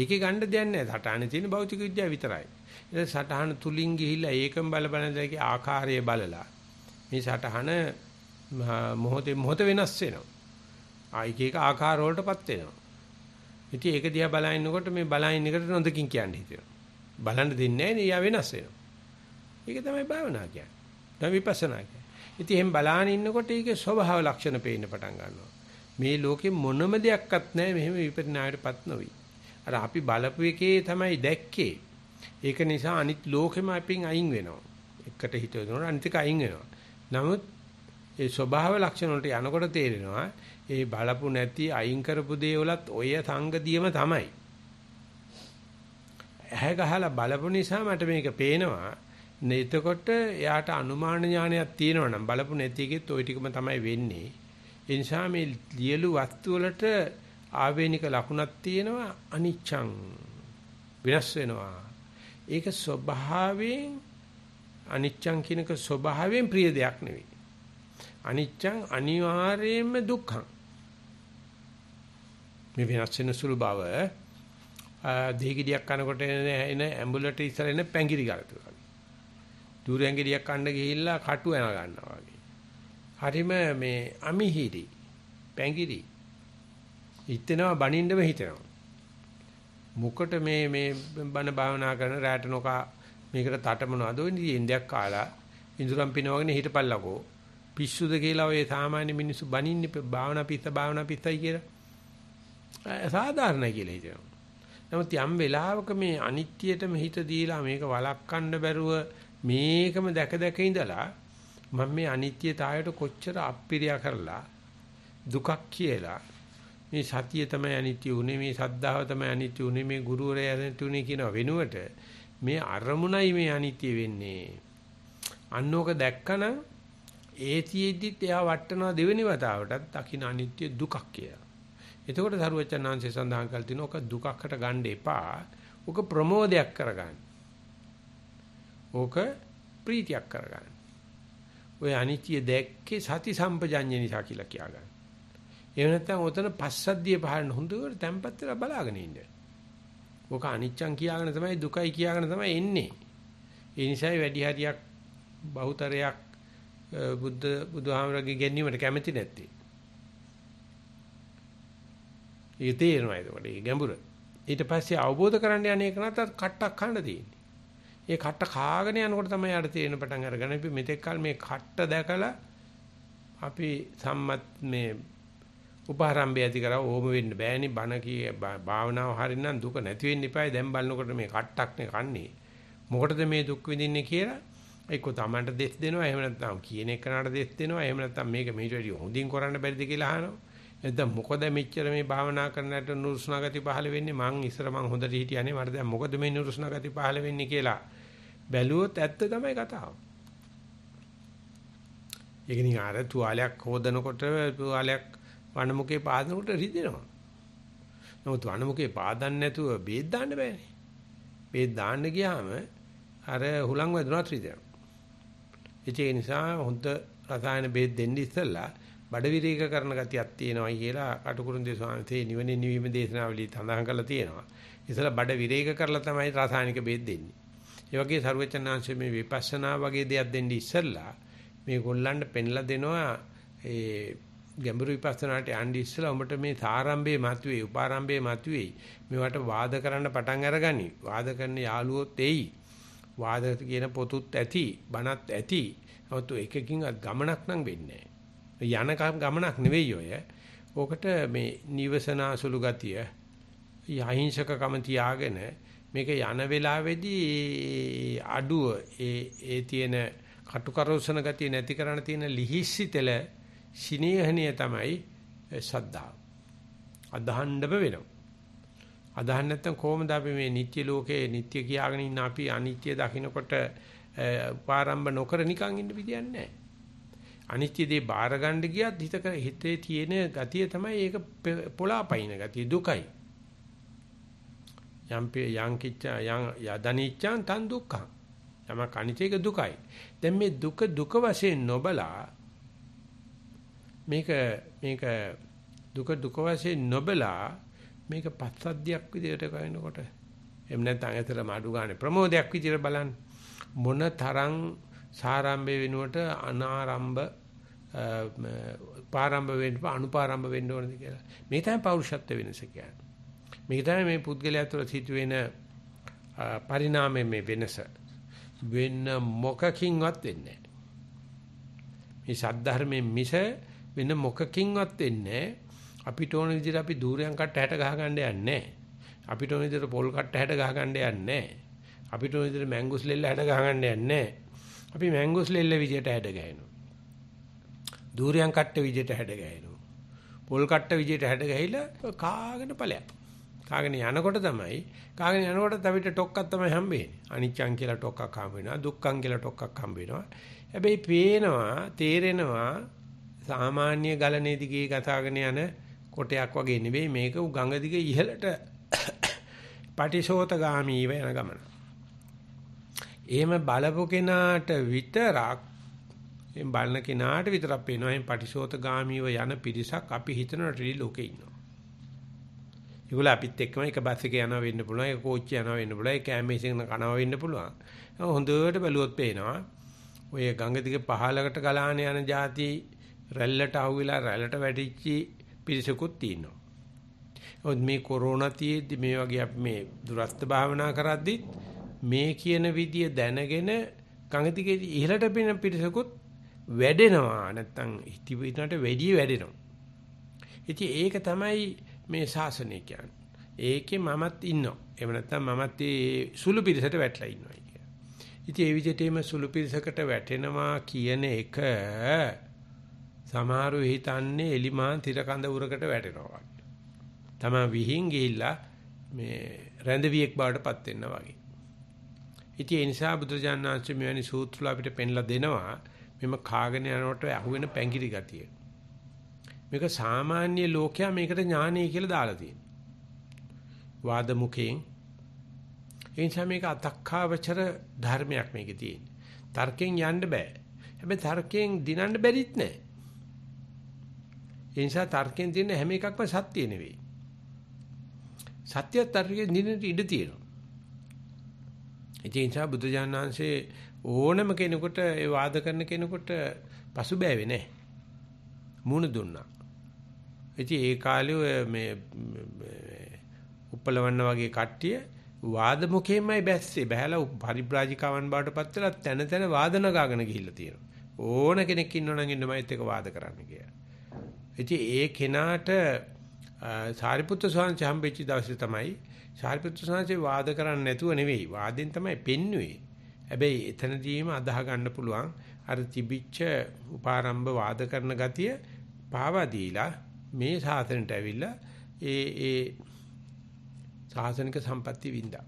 [SPEAKER 1] ඒකේ ගන්න දෙයක් නැහැ සටහනේ තියෙන භෞතික විද්‍යාව විතරයි. ඒ සටහන තුලින් ගිහිල්ලා ඒකම බල බල දැකේ ආකාරය බලලා මේ සටහන මොහොතේ මොහොත වෙනස් වෙනවා. ආයික එක ආකාර වලටපත් වෙනවා. ඉතින් ඒක දිහා බලනකොට මේ බලන එකට නොදකින් කියන්නේ හිතෙනවා. බලන්න දෙන්නේ නැහැ නේ, යා වෙනස් වෙනවා. ඒක තමයි භාවනා කියන්නේ. තමයි විපස්සනා කියන්නේ. ඉතින් එහෙන් බලාන ඉන්නකොට ඒකේ ස්වභාව ලක්ෂණ පේන්න පටන් ගන්නවා. මේ ලෝකේ මොනම දෙයක්වත් නැහැ මෙහෙම විපරිණාමයටපත් නොවි. අර අපි බලපු එකේ තමයි දැක්කේ. ඒක නිසා අනිත් ලෝකෙම අපින් අයින් වෙනවා. එකට හිත වෙනකොට අනිත් එක අයින් වෙනවා. නමුත් ඒ ස්වභාව ලක්ෂණ වලට යනකොට තේරෙනවා ඒ බලපු නැති අයින් කරපු දේවලත් ඔය සංගතියම තමයි. ඇහැ ගහලා බලපු නිසා මට මේක පේනවා. එතකොට එයාට අනුමාන ඥානයක් තියෙනවා නම් බලපු නැති එකෙත් ওই ටිකම තමයි වෙන්නේ. ඒ නිසා මේ ලියලු වස්තු වලට ආවේනික ලකුණක් තියෙනවා අනිච්ඡං. විනාශ වෙනවා. ඒක ස්වභාවයෙන් අනිච්චං කියනක ස්වභාවයෙන් ප්‍රිය දෙයක් නෙවෙයි. අනිච්චං අනිවාර්යයෙන්ම දුක්ඛං. මේ වෙනස් වෙන සුළු බව දෙහිගිඩියක් කනකොට එන ඇම්බුලට ඉස්සර එන පැංගිරි ගලතු වගේ. දුරෙන් ගෙඩියක් කන්න ගිහිල්ලා කටු එන ගන්නවා වගේ. හරිම මේ අමිහිරි පැංගිරි. හිතෙනවා බනින්නම හිතෙනවා. මොකට මේ මේ බන භාවනා කරන රැට නොකා මේකට තට මොනවද ඉන්දියක් කාලා ඉඳුරම් පිනවගෙන හිටපල්ලකෝ පිස්සුද කියලා ඔය සාමාන්‍ය මිනිස්සු බනින්නේ භාවනා පිස්ස භාවනා පිස්සයි කියලා සාධාරණයි කියලා හිතනවා. නමුත් යම් වෙලාවක මේ අනිත්‍යයටම හිත දීලා මේක වළක්වන්න බැරුව මේකම දැක දැක ඉඳලා මම මේ අනිත්‍යතාවයට කොච්චර අප්‍රිය කරලා දුකක් කියලා මේ සතිය තමයි අනිත්‍ය උනේ මේ සද්ධාව තමයි අනිත්‍ය උනේ මේ ගුරුවරයා අනිත්‍ය උනේ කියන වෙනුවට මේ අරමුණයි මේ අනිත්‍ය වෙන්නේ. අන්නෝක දැක්කනම් ඒතියෙද්දිත් එයා වටනවා දෙවෙනි වතාවටත් දකින්න අනිත්‍ය දුකක් කියලා. එතකොට සරුවචනාංශය සඳහන් කරලා තිනවා ඔක දුකකට ගන්න එපා. ඔක ප්‍රමෝදයක් කරගන්න. ඕක ප්‍රීතියක් කරගන්න. ඔය අනිත්‍ය දැක්කේ සති සම්පජඤ්ඤය නිසා කියලා කියාගන්න. එහෙම නැත්නම් ඔතන පස්සද්ධිය පහරන හොඳට තැම්පත් වෙලා බලාගෙන ඉන්න. ඔක අනිච්චං කියාගෙන තමයි දුකයි කියාගෙන තමයි එන්නේ. ඒ නිසායි වැඩි හරියක් බහුතරයක් බුද්ධ බුදුහාමරගේ ගැන්වීමට කැමති නැත්තේ. ඒ තේරෙනවා ඒකට ඒ ගැඹුර. ඊට පස්සේ අවබෝධ කරන්න යන්නේ කනත් කට්ටක් කන්න තියෙන්නේ. ඒ කට්ට කාගෙන යනකොට තමයි යට තේරෙන පටන් අරගෙන අපි මෙතෙක් කල මේ කට්ට දැකලා අපි සම්මත් මේ උපහාරම්භය ඇති කරා ඕම වෙන්න බෑනේ බණ කී භාවනාව හරිනම් දුක නැති වෙන්න ඉපයි දැන් බලනකොට මේ කට්ටක්නේ කන්නේ මොකටද මේ දුක් විඳින්නේ කියලා එක්ක තමන්ට දෙස් දෙනවා එහෙම නැත්නම් කියන එකනට දෙස් දෙනවා එහෙම නැත්නම් මේක මේට වැඩි හොඳින් කරන්න බැරිද කියලා අහනවා නැත්නම් මොකද මෙච්චර මේ භාවනා කරන්නට නුරුස්නා ගති පහළ වෙන්නේ මං ඉස්සර මං හොඳට හිටියානේ මට දැන් මොකද මේ නුරුස්නා ගති පහළ වෙන්නේ කියලා බැලුවොත් ඇත්ත තමයි කතාව ඒක නිකන් අර තුවාලයක් හොදනකොට තුවාලයක් වනමුකේ පාදනකොට රිදෙනවා. නමුත් වනමුකේ පාදන්න නැතුව බේත් දාන්න බෑනේ. බේත් දාන්න ගියාම අර හුලං වැදුනත් රිදෙනවා. ඒ නිසා හොඳ රසායන බේත් දෙන්න ඉස්සෙල්ලා බඩවිරීක කරන ගතියක් තියෙනවා කියලා කටුකුරුන්දේ ස්වාමීන් නිවනේ නිවීම දේශනාවලිය සඳහන් කරලා තියෙනවා. ඉතලා බඩ විරේක කරලා තමයි රසායනික බෙහෙත් දෙන්නේ. ඒ වගේ සරුවචනාංශයේ මේ විපස්සනා වගේ දෙයක් දෙන්නේ ඉස්සෙල්ලා මේ ගොල්ලන්ට පෙන්ලා දෙනවා ඒ ගැඹුරු විපස්සනාට යන්නේ ඉස්සලා උඹට මේ සාරම්භයේ මතුවේ, උපාරම්භයේ මතුවේ. මේවට වාද කරන්න පටන් අරගනි. වාද කරන යාළුවොත් එයි. වාද කියන පොතුත් ඇති, බණත් ඇති. නමුත් එකකින්වත් ගමනක් නම් වෙන්නේ නැහැ. යන ගමනක් නෙවෙයි ඔය. ඕකට මේ නිවසනාසුළු ගතිය, යහිංසකකම තියාගෙන මේක යන වෙලාවේදී අඩුව ඒ ඒ තියෙන කටුකරෝසන ගතිය නැති කරන්න තියෙන ලිහිස්සි තෙල ශිනේහණය තමයි ශ්‍රද්ධාව. අදහන්නම වෙනවා. අදහන්න නැත්නම් කොහොමද අපි මේ නිත්‍ය ලෝකේ නිත්‍ය කියාගෙන ඉන්න අපි අනිත්‍ය දකින්නකොට පාරම්භ නොකර නිකන් ඉන්න විදියක් නැහැ. අනිත්‍ය දේ බාර ගන්න ගියත් හිතක හිතේ තියෙන ගතිය තමයි ඒක පොළාපයින් ගතිය දුකයි. යම්පේ යංකිච්චා යං යදනිච්ඡන් තන් දුක්ඛං. යම කණිතේක දුකයි. දැන් මේ දුක දුක වශයෙන් නොබලා මේක මේක දුක දුක වශයෙන් නොබලා මේක පස්සද්ධියක් විදියට කරනකොට එම් නැත්නම් ඇතර මාඩු ගන්න ප්‍රමෝදයක් විදියට බලන්න මොන තරම් සාරම්භය වෙනුවට අනාරම්භ පාරම්භ වෙන්න අනුපාරම්භ වෙන්න ඕනද කියලා. මේ තමයි පෞරුෂත්ව වෙනස කියන්නේ. මේක තමයි මේ පුද්ගලයා තුළ සිදුවෙන පරිණාමයේ මේ වෙනස. වෙන්න මොකකින්වත් වෙන්නේ නැහැ. මේ සද්ධර්මයේ මිස වෙන මොකකින්වත් වෙන්නේ අපිට ඕන විදිහට අපි ධූරයන් කට්ට 60 ගහ ගන්න යන්නේ අපිට ඕන විදිහට පොල් කට්ට 60 ගහ ගන්න යන්නේ අපිට ඕන විදිහට මැංගුස් ලෙල්ල 60 ගහ ගන්න යන්නේ අපි මැංගුස් ලෙල්ල විදිහට 60 ගහනවා ධූරයන් කට්ට විදිහට 60 ගහනවා පොල් කට්ට විදිහට 60 ගහයිලා කාගෙන ඵලයක් කාගෙන යනකොට තමයි කාගෙන යනකොට අපිට ටොක්කක් තමයි හම්බෙන්නේ. අනිච්චං කියලා ටොක්කක් හම්බ වෙනවා, දුක්ඛං කියලා ටොක්කක් හම්බ වෙනවා. හැබැයි පේනවා, තේරෙනවා සාමාන්‍ය ගලනේ දිගේ ගතාගෙන යන කොටයක් වගේ නෙවෙයි මේක ගඟ දිගේ ඉහළට පටිශෝතගාමීව යන ගමන. එහෙම බලපු කෙනාට විතරක් එම් බලන කෙනාට විතරක් පේනවා එම් පටිශෝතගාමීව යන පිරිසක් අපි හිතනට රිලි ලෝකේ ඉන්නවා. ඒගොල්ල අපිත් එක්කම එක බස් එකේ යනවා වෙන්න පුළුවන් එක කෝච්චිය යනවා වෙන්න පුළුවන් එක කැමේසින් කනවා වෙන්න පුළුවන්. හොඳට බැලුවොත් පේනවා ඔය ගංගා දිගේ පහලකට ගලාන යන જાති රැල්ලට අහුවෙලා රැල්ලට වැටිච්චි පිරිසකුත් තියෙනවා. ඔත් මේ කොරෝනා තියේදී මේ වගේ අපි මේ දුරස්ත භාවනා කරද්දිත් මේ කියන විදිය දැනගෙන ගඟතිගේ ඉහළට පින පිරිසකුත් වැඩෙනවා නැත්තම් හිටි පිටනට වැඩි වැඩෙනවා. ඉතින් ඒක තමයි මේ ශාසනය කියන්නේ. ඒකේ මමත් ඉන්නවා. එහෙම නැත්නම් මමත් ඒ සුළු පිරිසට වැටලා ඉන්නවා කියන්නේ. ඉතින් ඒ විදිහට එීම සුළු පිරිසකට වැටෙනවා කියන එක සමහරු හිතන්නේ එලිමාන් තිරකඳ උරකට වැටෙනවා වගේ. තමා විහිං ගිහිල්ලා මේ රැඳවියෙක් බවට පත් වෙනවා වගේ. ඉතින් ඒ නිසා බුදුරජාණන් වහන්සේ මෙවැනි සූත්‍රලා අපිට පෙන්ලා දෙනවා මෙම කාගෙන යනකොට අහුවෙන පැංගිරි ගතිය. මේක සාමාන්‍ය ලෝකයා මේකට ඥානය කියලා දාලා තියෙනවා. වාද මුඛයෙන් ඒ නිසා මේක අතක්ඛාවචර ධර්මයක් මේකේ තියෙන්නේ. තර්කයෙන් යන්න බෑ. හැබැයි තර්කයෙන් දිනන්න බැරිත් නෑ. ඒ නිසා තර්කයෙන් තියෙන හැම එකක්ම සත්‍ය නෙවෙයි. සත්‍ය තර්කයේ නිදිනට ඉඩ තියෙනවා. ඒ නිසා බුදුජානනාංශේ ඕනම කෙනෙකුට ඒ වාද කරන කෙනෙකුට පසුබෑවේ නැහැ. මුණ දුන්නා. ඉතින් ඒ කාලේ මේ උපලවන්න වගේ කට්ටිය වාද මුකේමයි බැස්සේ බහැලා පරිබ්‍රාජිකවන් බවට පත් වෙලා තැන තැන වාද නගාගෙන ගිහිල්ලා තියෙනවා. ඕන කෙනෙක් ඉන්නවනම් ඉන්නමයිත් එක වාද කරන්න කියලා. ඉතින් ඒ කෙනාට සාරිපුත්‍ර ස්වාමීන් හම්බෙච්ච දවසේ තමයි සාරිපුත්‍ර ස්වාමීන් වාද කරන්නේ නැතුව නෙවෙයි වාදෙන් තමයි පෙන්න්නේ. හැබැයි එතනදීම අදාහ ගන්න පුළුවන් අර තිබිච්ච උපාරම්භ වාද කරන ගතිය පාවා දීලා මේ සාසනට ඇවිල්ලා ඒ ඒ සාසනික සම්පatti වින්දා.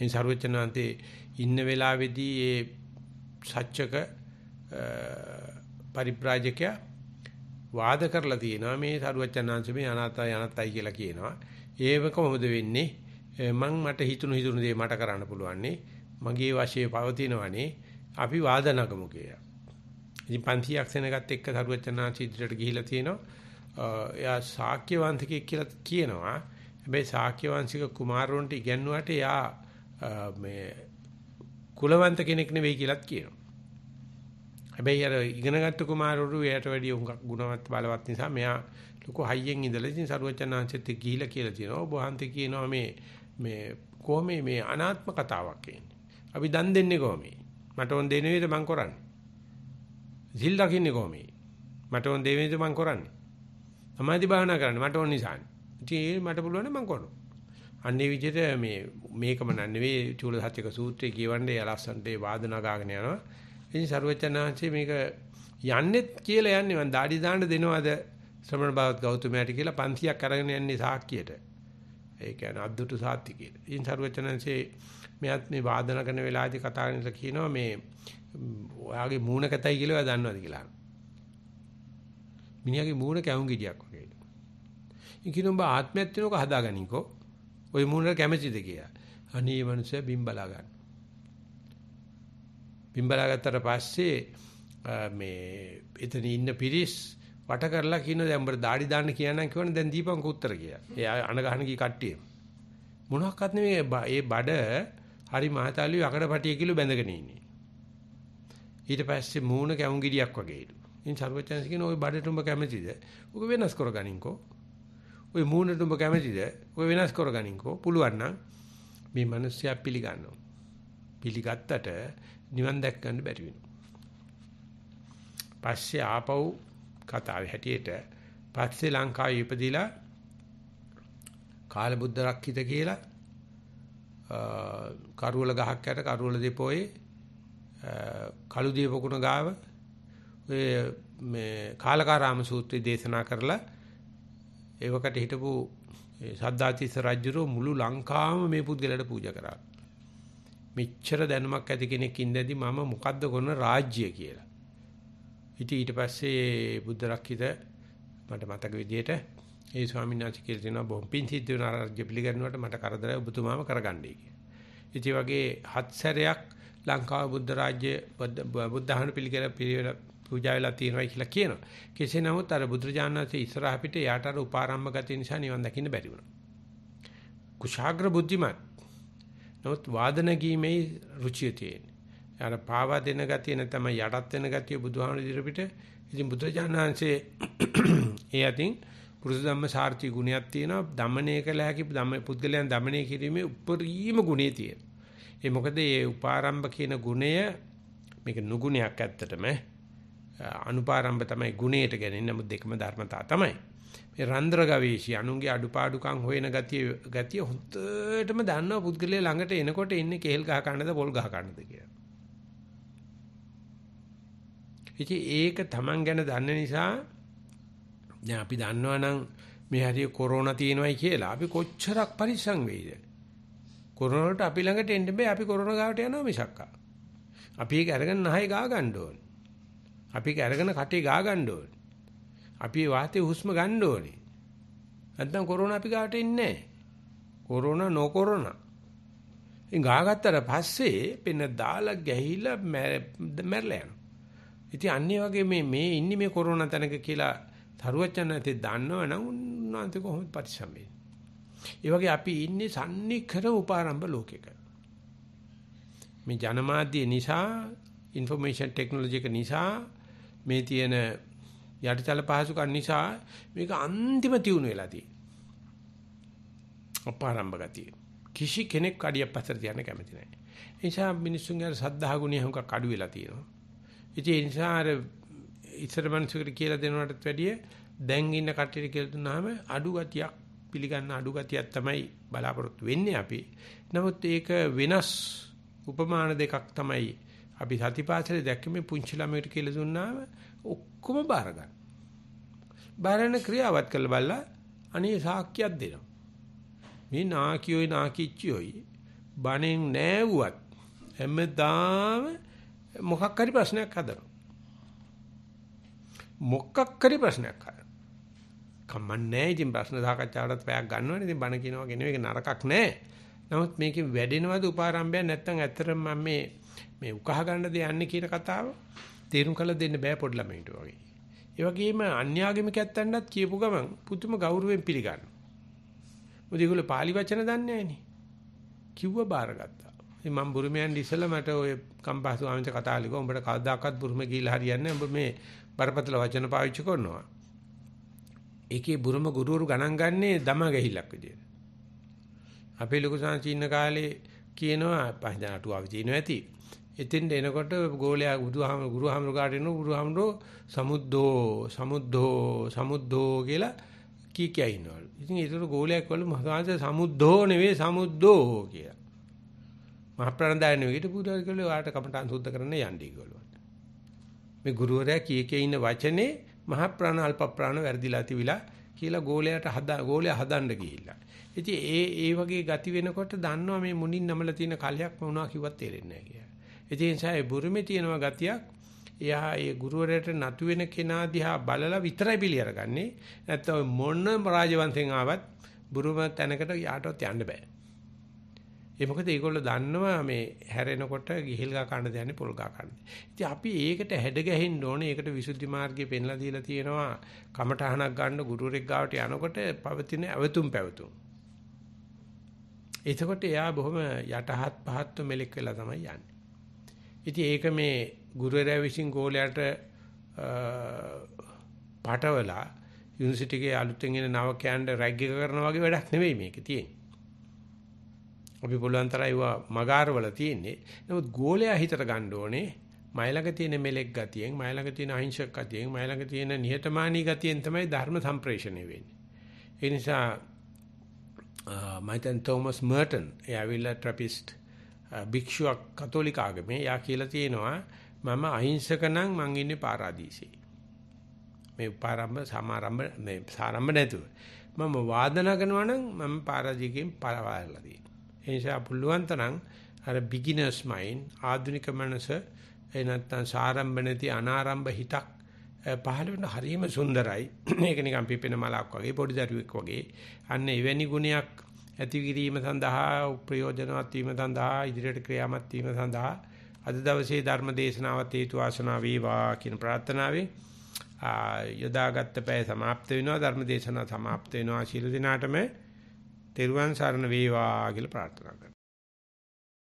[SPEAKER 1] ඒ ਸਰවචනාන්තේ ඉන්න වෙලාවේදී ඒ සත්‍යක පරිබ්‍රාජකයා වාද කරලා තියෙනවා මේ සරුවච්චන්හන්සේ මේ අනාතයි අනාතයි කියලා කියනවා. ඒක කොහොමද වෙන්නේ? මං මට හිතුණු හිතුණු දේ මට කරන්න පුළුවන් මගේ වශයේ පවතිනවනේ අපි වාද නගමු කියලා. ඉතින් පන්තියක් සෙනගත් එක්ක සරුවච්චන්හන්සේ ඉදිරියට ගිහිලා තියෙනවා. එයා ශාක්‍ය වංශිකයෙක් කියලා කියනවා. හැබැයි ශාක්‍ය වංශික කුමාරවරුන්ට ඉගැන්වුවාට එයා මේ කුලවන්ත කෙනෙක් නෙවෙයි කියලාත් කියනවා. හැබැයි අර ඉගෙනගත්තු කුමාරවරු එයාට වැඩිය උඟක් ගුණවත් බලවත් නිසා මෙයා ලොකු හයියෙන් ඉඳලා ඉතින් සරුවචනාංශෙත් ගිහිලා කියලා තියෙනවා. ඔබ වහන්සේ කියනවා මේ මේ කොහොමේ මේ අනාත්ම කතාවක් කියන්නේ. අපි දන් දෙන්නේ කොහොමේ? මට ඕන දෙන විදිහට මං කරන්නේ. සිල් දකින්නේ කොහොමේ? මට ඕන දෙන විදිහට මං කරන්නේ. සමාධි භාවනා කරන්න මට ඕන නිසානේ. ඉතින් මට පුළුවන් මං කරනවා. අන්නේ විදිහට මේ මේකම නන්නේ වේ චූල සත්‍යක සූත්‍රයේ කියවන්නේ යලස්සන්ට වාද නගාගෙන යනවා. ඉතින් ਸਰවචනාංශේ මේක යන්නේත් කියලා යන්නේ මං দাঁඩි දාන්න දෙනවද ශ්‍රමණ බවත් ගෞතමයාට කියලා 500ක් අරගෙන යන්නේ සාක්කියට. ඒ කියන්නේ අද්දුට සාත්‍ති කියලා. ඉතින් ਸਰවචනාංශේ මෙයත් මේ වාදන කරන වෙලාවේදී කතා කරනලා කියනවා මේ ඔයාගේ මූණ කැතයි කියලා ඔයා දන්නවද කියලා. මිනිහාගේ මූණ කැවුම් ගෙඩියක් වගේ. ඉකින උඹ ආත්මයක් තිනක හදාගනින්කෝ. ওই මූණට කැමැතිද කියලා. අනේ මේ මිනිස්සයා බිම් බලා ගන්න. බිම්බලා ගත්තට පස්සේ මේ එතන ඉන්න පිරිස් වට කරලා කියනවා දැන් උඹට দাড়ි දාන්න කියනනම් කියවන දැන් දීපංක උත්තර කියලා. ඒ අණ ගහන කී කට්ටිය. මොනවාක්වත් නෙමෙයි ඒ බඩ හරි මහතාලිය අකඩ පටිය කිලෝ බැඳගෙන ඉන්නේ. ඊට පස්සේ මූණ කැවුම් ගිරියක් වගේලු. ඉන් සර්වචන්ස් කියන ওই බඩට උඹ කැමතිද? උක වෙනස් කරගනින්කෝ. ওই මූණට උඹ කැමතිද? ඔය වෙනස් කරගනින්කෝ. පුළුවන් නම් මේ මිනිස්සයා පිළිගන්නවා. පිළිගත්තට නිවන් දැක් ගන්න බැරි වෙනවා. පස්සේ ආපහු කතාවේ හැටියට පස්සේ ලංකාවේ ඉපදිලා කාලබුද්ධ රක්කිත කියලා කරුවල ගහක් යට කරුවල දෙපොයේ කළු දීපකුණ ගාව ඔය මේ කාලකාරාම සූත්‍රය දේශනා කරලා ඒවකට හිටපු සද්දාතිස්ස රජුරෝ මුළු ලංකාවම මේ පුද්ගලයාට පූජා කරා. මෙච්චර දැනුමක් ඇති කෙනෙක් ඉඳදී මම මොකද්ද කරන රාජ්‍ය කියලා. ඉතින් ඊට පස්සේ බුද්ධ රක්කිත මට මතක විදියට ඒ ස්වාමීන් වහන්සේ කියලා දෙනවා බොම් පින් සිද්ධ වෙන රාජ්‍ය පිළිගන්නවට මට කරදරයි ඔබතුමාම කරගන්නයි කියලා. ඉතින් වගේ හත් සැරයක් ලංකාව බුද්ධ රාජ්‍ය බුද්ධහන පිළිකර පිළිවෙල පූජා වෙලා තියෙනවා කියලා කියනවා. කෙසේ නමුත් අර බුදුරජාණන්සේ ඉස්සරහ පිට යාට අර උපාරම්භ ගතිය නිසා නිවන් දකින්න බැරි වුණා. කුශාග්‍ර බුද්ධිමත් නමුත් වාදන ගීමේ රුචිය තියෙන්නේ. අර පාවා දෙන ගතිය නැත්නම් යටත් වෙන ගතිය බුදුහාමුදුරු ඉදිරියට ඉතින් බුදුරජාණන් වහන්සේ ඒ අතින් පුරුෂ ධම්ම සාර්ථි ගුණයක් තියෙනවා. দমনය කළ හැකි ධම්ම පුද්ගලයන් দমনය කිරීමේ උපරිම ගුණය තියෙනවා. ඒ මොකද ඒ උපාරම්භ කියන ගුණය මේක නුගුණයක් ඇත්තටම අනුපාරම්භ තමයි ගුණයට ගැනෙන්නේ. නමුත් දෙකම ධර්මතා තමයි. මේ රන්ද්‍ර ගවේෂී අනුන්ගේ අඩුපාඩුකම් හොයන ගතිය ගතිය හොඳටම දන්නව පුද්ගලයා ළඟට එනකොට ඉන්නේ කේල් ගහ කන්නද පොල් ගහ කන්නද කියලා. ඉතින් ඒක Taman ගැන දන්න නිසා දැන් අපි දන්නවා නම් මේ හරිය කොරෝනා තියෙනවයි කියලා අපි කොච්චරක් පරිස්සම් වෙයිද? කොරෝනා වලට අපි ළඟට එන්න බෑ අපි කොරෝනා ගාවට යනවා මිසක්කා. අපි ඒක අරගෙන නහය ගා ගන්න ඕනේ. අපි ඒක අරගෙන කටේ ගා ගන්න ඕනේ. අපි වාතයේ හුස්ම ගන්න ඕනේ. නැත්නම් කොරෝනා අපි ගාවට එන්නේ නැහැ. කොරෝනා නොකොරෝනා. ඉතින් ගාගත්තට පස්සේ පෙන දාලා ගැහිලා මැරලා යනවා. ඉතින් අන්නේ වගේ මේ මේ ඉන්නේ මේ කොරෝනා තැනක කියලා තරුවචනතේ දන්නවනම් උන්වන්ත කොහොමද පරිස්සම් වෙන්නේ? අපි ඉන්නේ සම්නිකර උපාරම්භ ලෝකයක. මේ ජනමාධ්‍ය නිසා, ইনফরমේෂන් ටෙක්නොලොජි එක නිසා මේ තියෙන යටිතල පහසුකම් නිසා මේක අන්තිම තියුණු වෙලා තියෙනවා. අපාරම්භ ගතිය. කිසි කෙනෙක් කඩිය පතර තියන්න කැමති නැහැ. ඒ නිසා මිනිස්සුන්ගේ සද්ධා ගුණය හුඟක් අඩු වෙලා තියෙනවා. ඉතින් ඒ නිසා අර ඉස්සර මිනිස්සුන්ට කියලා දෙනවටත් වැඩිය දැන් ඉන්න කට්ටියට කියලා දුන්නාම අඩු ගතියක් පිළිගන්න අඩු ගතියක් තමයි බලාපොරොත්තු වෙන්නේ අපි. නමුත් ඒක වෙනස් උපමාන දෙකක් තමයි අපි සතිපාසලේ දැක්කම පුංචි ළමයට කියලා දුන්නාම ඔක්කොම බාර ගන්න. බාරන ක්‍රියාවත් කළ බලලා අනේ සාක්කියක් දෙනවා. මේ නාකියෝයි නාකිච්චියෝයි බණෙන් නෑවුවත් හැමදාම මොකක් හරි ප්‍රශ්නයක් හදනවා. මොකක් හරි ප්‍රශ්නයක් හදනවා. කමන්නේ ඉතින් ප්‍රශ්න සාකච්ඡාවටත් පැයක් ගන්නවනේ ඉතින් බණ කියනවා කියන එක නරකක් නෑ. නමුත් මේකෙන් වැඩෙනවද උපාරම්භය නැත්නම් ඇත්තටම මම මේ මේ උකහා ගන්නද යන්නේ කියන කතාව තේරුම් කරලා දෙන්න බෑ පොඩි ළමයින්ට වගේ. ඒ වගේම අන්‍යාගමිකයන්ටත් කියපු ගමන් පුදුම ගෞරවයෙන් පිළිගන්නවා. මොකද ඒගොල්ලෝ pāli වචන දන්නේ නැහෙනේ. කිව්ව බාරගත්තා. ඉතින් මම බුරුමයන් ඉස්සලා මට ඔය කම්පහ ස්වාමීන් වහන්සේ කතා කළා. උඹට කවදාකවත් බුරුම ගිහිල්ලා හරියන්නේ නැහැ. උඹ මේ බරපතල වචන පාවිච්චි කරනවා. ඒකේ බුරුම ගුරුවරු ගණන් ගන්නේ දම ගහිලක් විදියට. අපේ ලොකු සංසීන කාලේ කියනවා පහදන අටුවාව තියෙනවා ඇති. එතෙන්ට එනකොට ගෝලයා බුදුහාම ගුරුහාමරු කාට එන ගුරුහාමරු සමුද්දෝ සමුද්දෝ සමුද්දෝ කියලා කී කිය ඉන්නවලු. ඉතින් ඒතර ගෝලයක් වල මහාංශ සමුද්දෝ නෙවෙයි සමුද්දෝ කියලා. මහ ප්‍රණදායන වේට පුදාරි කියලා ඔයාට කමටහන් සුද්ධ කරන්න යන්නේ කියලා. මේ ගුරුවරයා කී කිය ඉන්න වචනේ මහ ප්‍රාණ අල්ප ප්‍රාණ වැඩිලා තිවිලා කියලා ගෝලයට හදා ගෝලයා හදන්න ගිහිල්ලා. ඉතින් ඒ ඒ වගේ ගති වෙනකොට දන්නවා මේ මුණින් නමලා තියෙන කලයක් වුණා කිව්වත් තේරෙන්නේ නැහැ කියලා. ඒ නිසා ඒ බුරුමේ තියෙනවා ගතියක් එයා ඒ ගුරුවරයාට නතු වෙන කෙනා දිහා බලලා විතරයි පිළි අරගන්නේ. නැත්නම් මොන රාජවංශෙන් ආවත් බුරුම තැනකට යාටවත් යන්න බෑ. ඒ මොකද ඒගොල්ලෝ දන්නවා මේ හැරෙනකොට ගිහිල් ගා කන්න දයන්නේ පොල් ගා කන්න. ඉතින් අපි ඒකට හැඩ ගැහෙන්න ඕනේ. ඒකට විසුද්ධි මාර්ගයේ පෙන්ලා දීලා තියෙනවා. කමඨහනක් ගන්න ගුරුවරෙක් ගාවට යනකොට පවතින ඇවතුම් පැවතුම්. එතකොට එයා බොහොම යටහත් පහත්තු මෙලෙක් වෙලා තමයි යන්නේ. ඉතින් ඒක මේ ගුරුවරයා විසින් ගෝලයාට පාටවලා යුනිවර්සිටි එකේ අලුතෙන් එන නවකයන්ට රැග් එක කරනවා වගේ වැඩක් නෙවෙයි මේක තියෙන්නේ. අපි පුළුවන් තරම් ඒවා මගාරවල තියෙන්නේ. නමුත් ගෝලයා හිතට ගන්න ඕනේ මයිලඟ තියෙන මෙලෙක් ගතියෙන්, මයිලඟ තියෙන අහිංසක ගතියෙන්, මයිලඟ තියෙන නිහතමානී ගතියෙන් තමයි ධර්ම සම්ප්‍රේෂණය වෙන්නේ. ඒ නිසා මයිතන් තෝමස් මර්ටන් එයාවිල්ලා ට්‍රැපිස්ට් භික්ෂුවක් කතෝලික ආගමේ යා කියලා තියෙනවා මම අහිංසක නම් මං ඉන්නේ පාරාදීසේ. මේ පාරම්භ සමාරම්භ මේ සාරම්භ නැතුව. මම වාදනා කරනවා නම් මම පාරාදීකෙන් පරවාරලා තියෙනවා. ඒ නිසා පුළුවන් තරම් අර බිග්ිනර්ස් මයින්ඩ් ආධුනික මනස ඒ නැත්තම් සාරම්භ නැති අනාරම්භ හිතක් පහළ වෙන හරීම සුන්දරයි. මේක නිකන් පිපෙන මලක් වගේ පොඩි දරුවෙක් වගේ. අන්න එවැනි ගුණයක් ඇති කිරීම සඳහා ප්‍රයෝජනවත් වීම සඳහා ඉදිරියට ක්‍රියාත්මක වීම සඳහා අද දවසේ ධර්ම දේශනාවත් හේතු වාසනා වේවා කියන ප්‍රාර්ථනාවෙන් යොදාගත් පැය સમાપ્ત වෙනවා ධර්ම දේශනාව સમાપ્ત වෙනවා ශිරු දිනාටම තෙරුවන් සරණ වේවා කියලා ප්‍රාර්ථනා කරනවා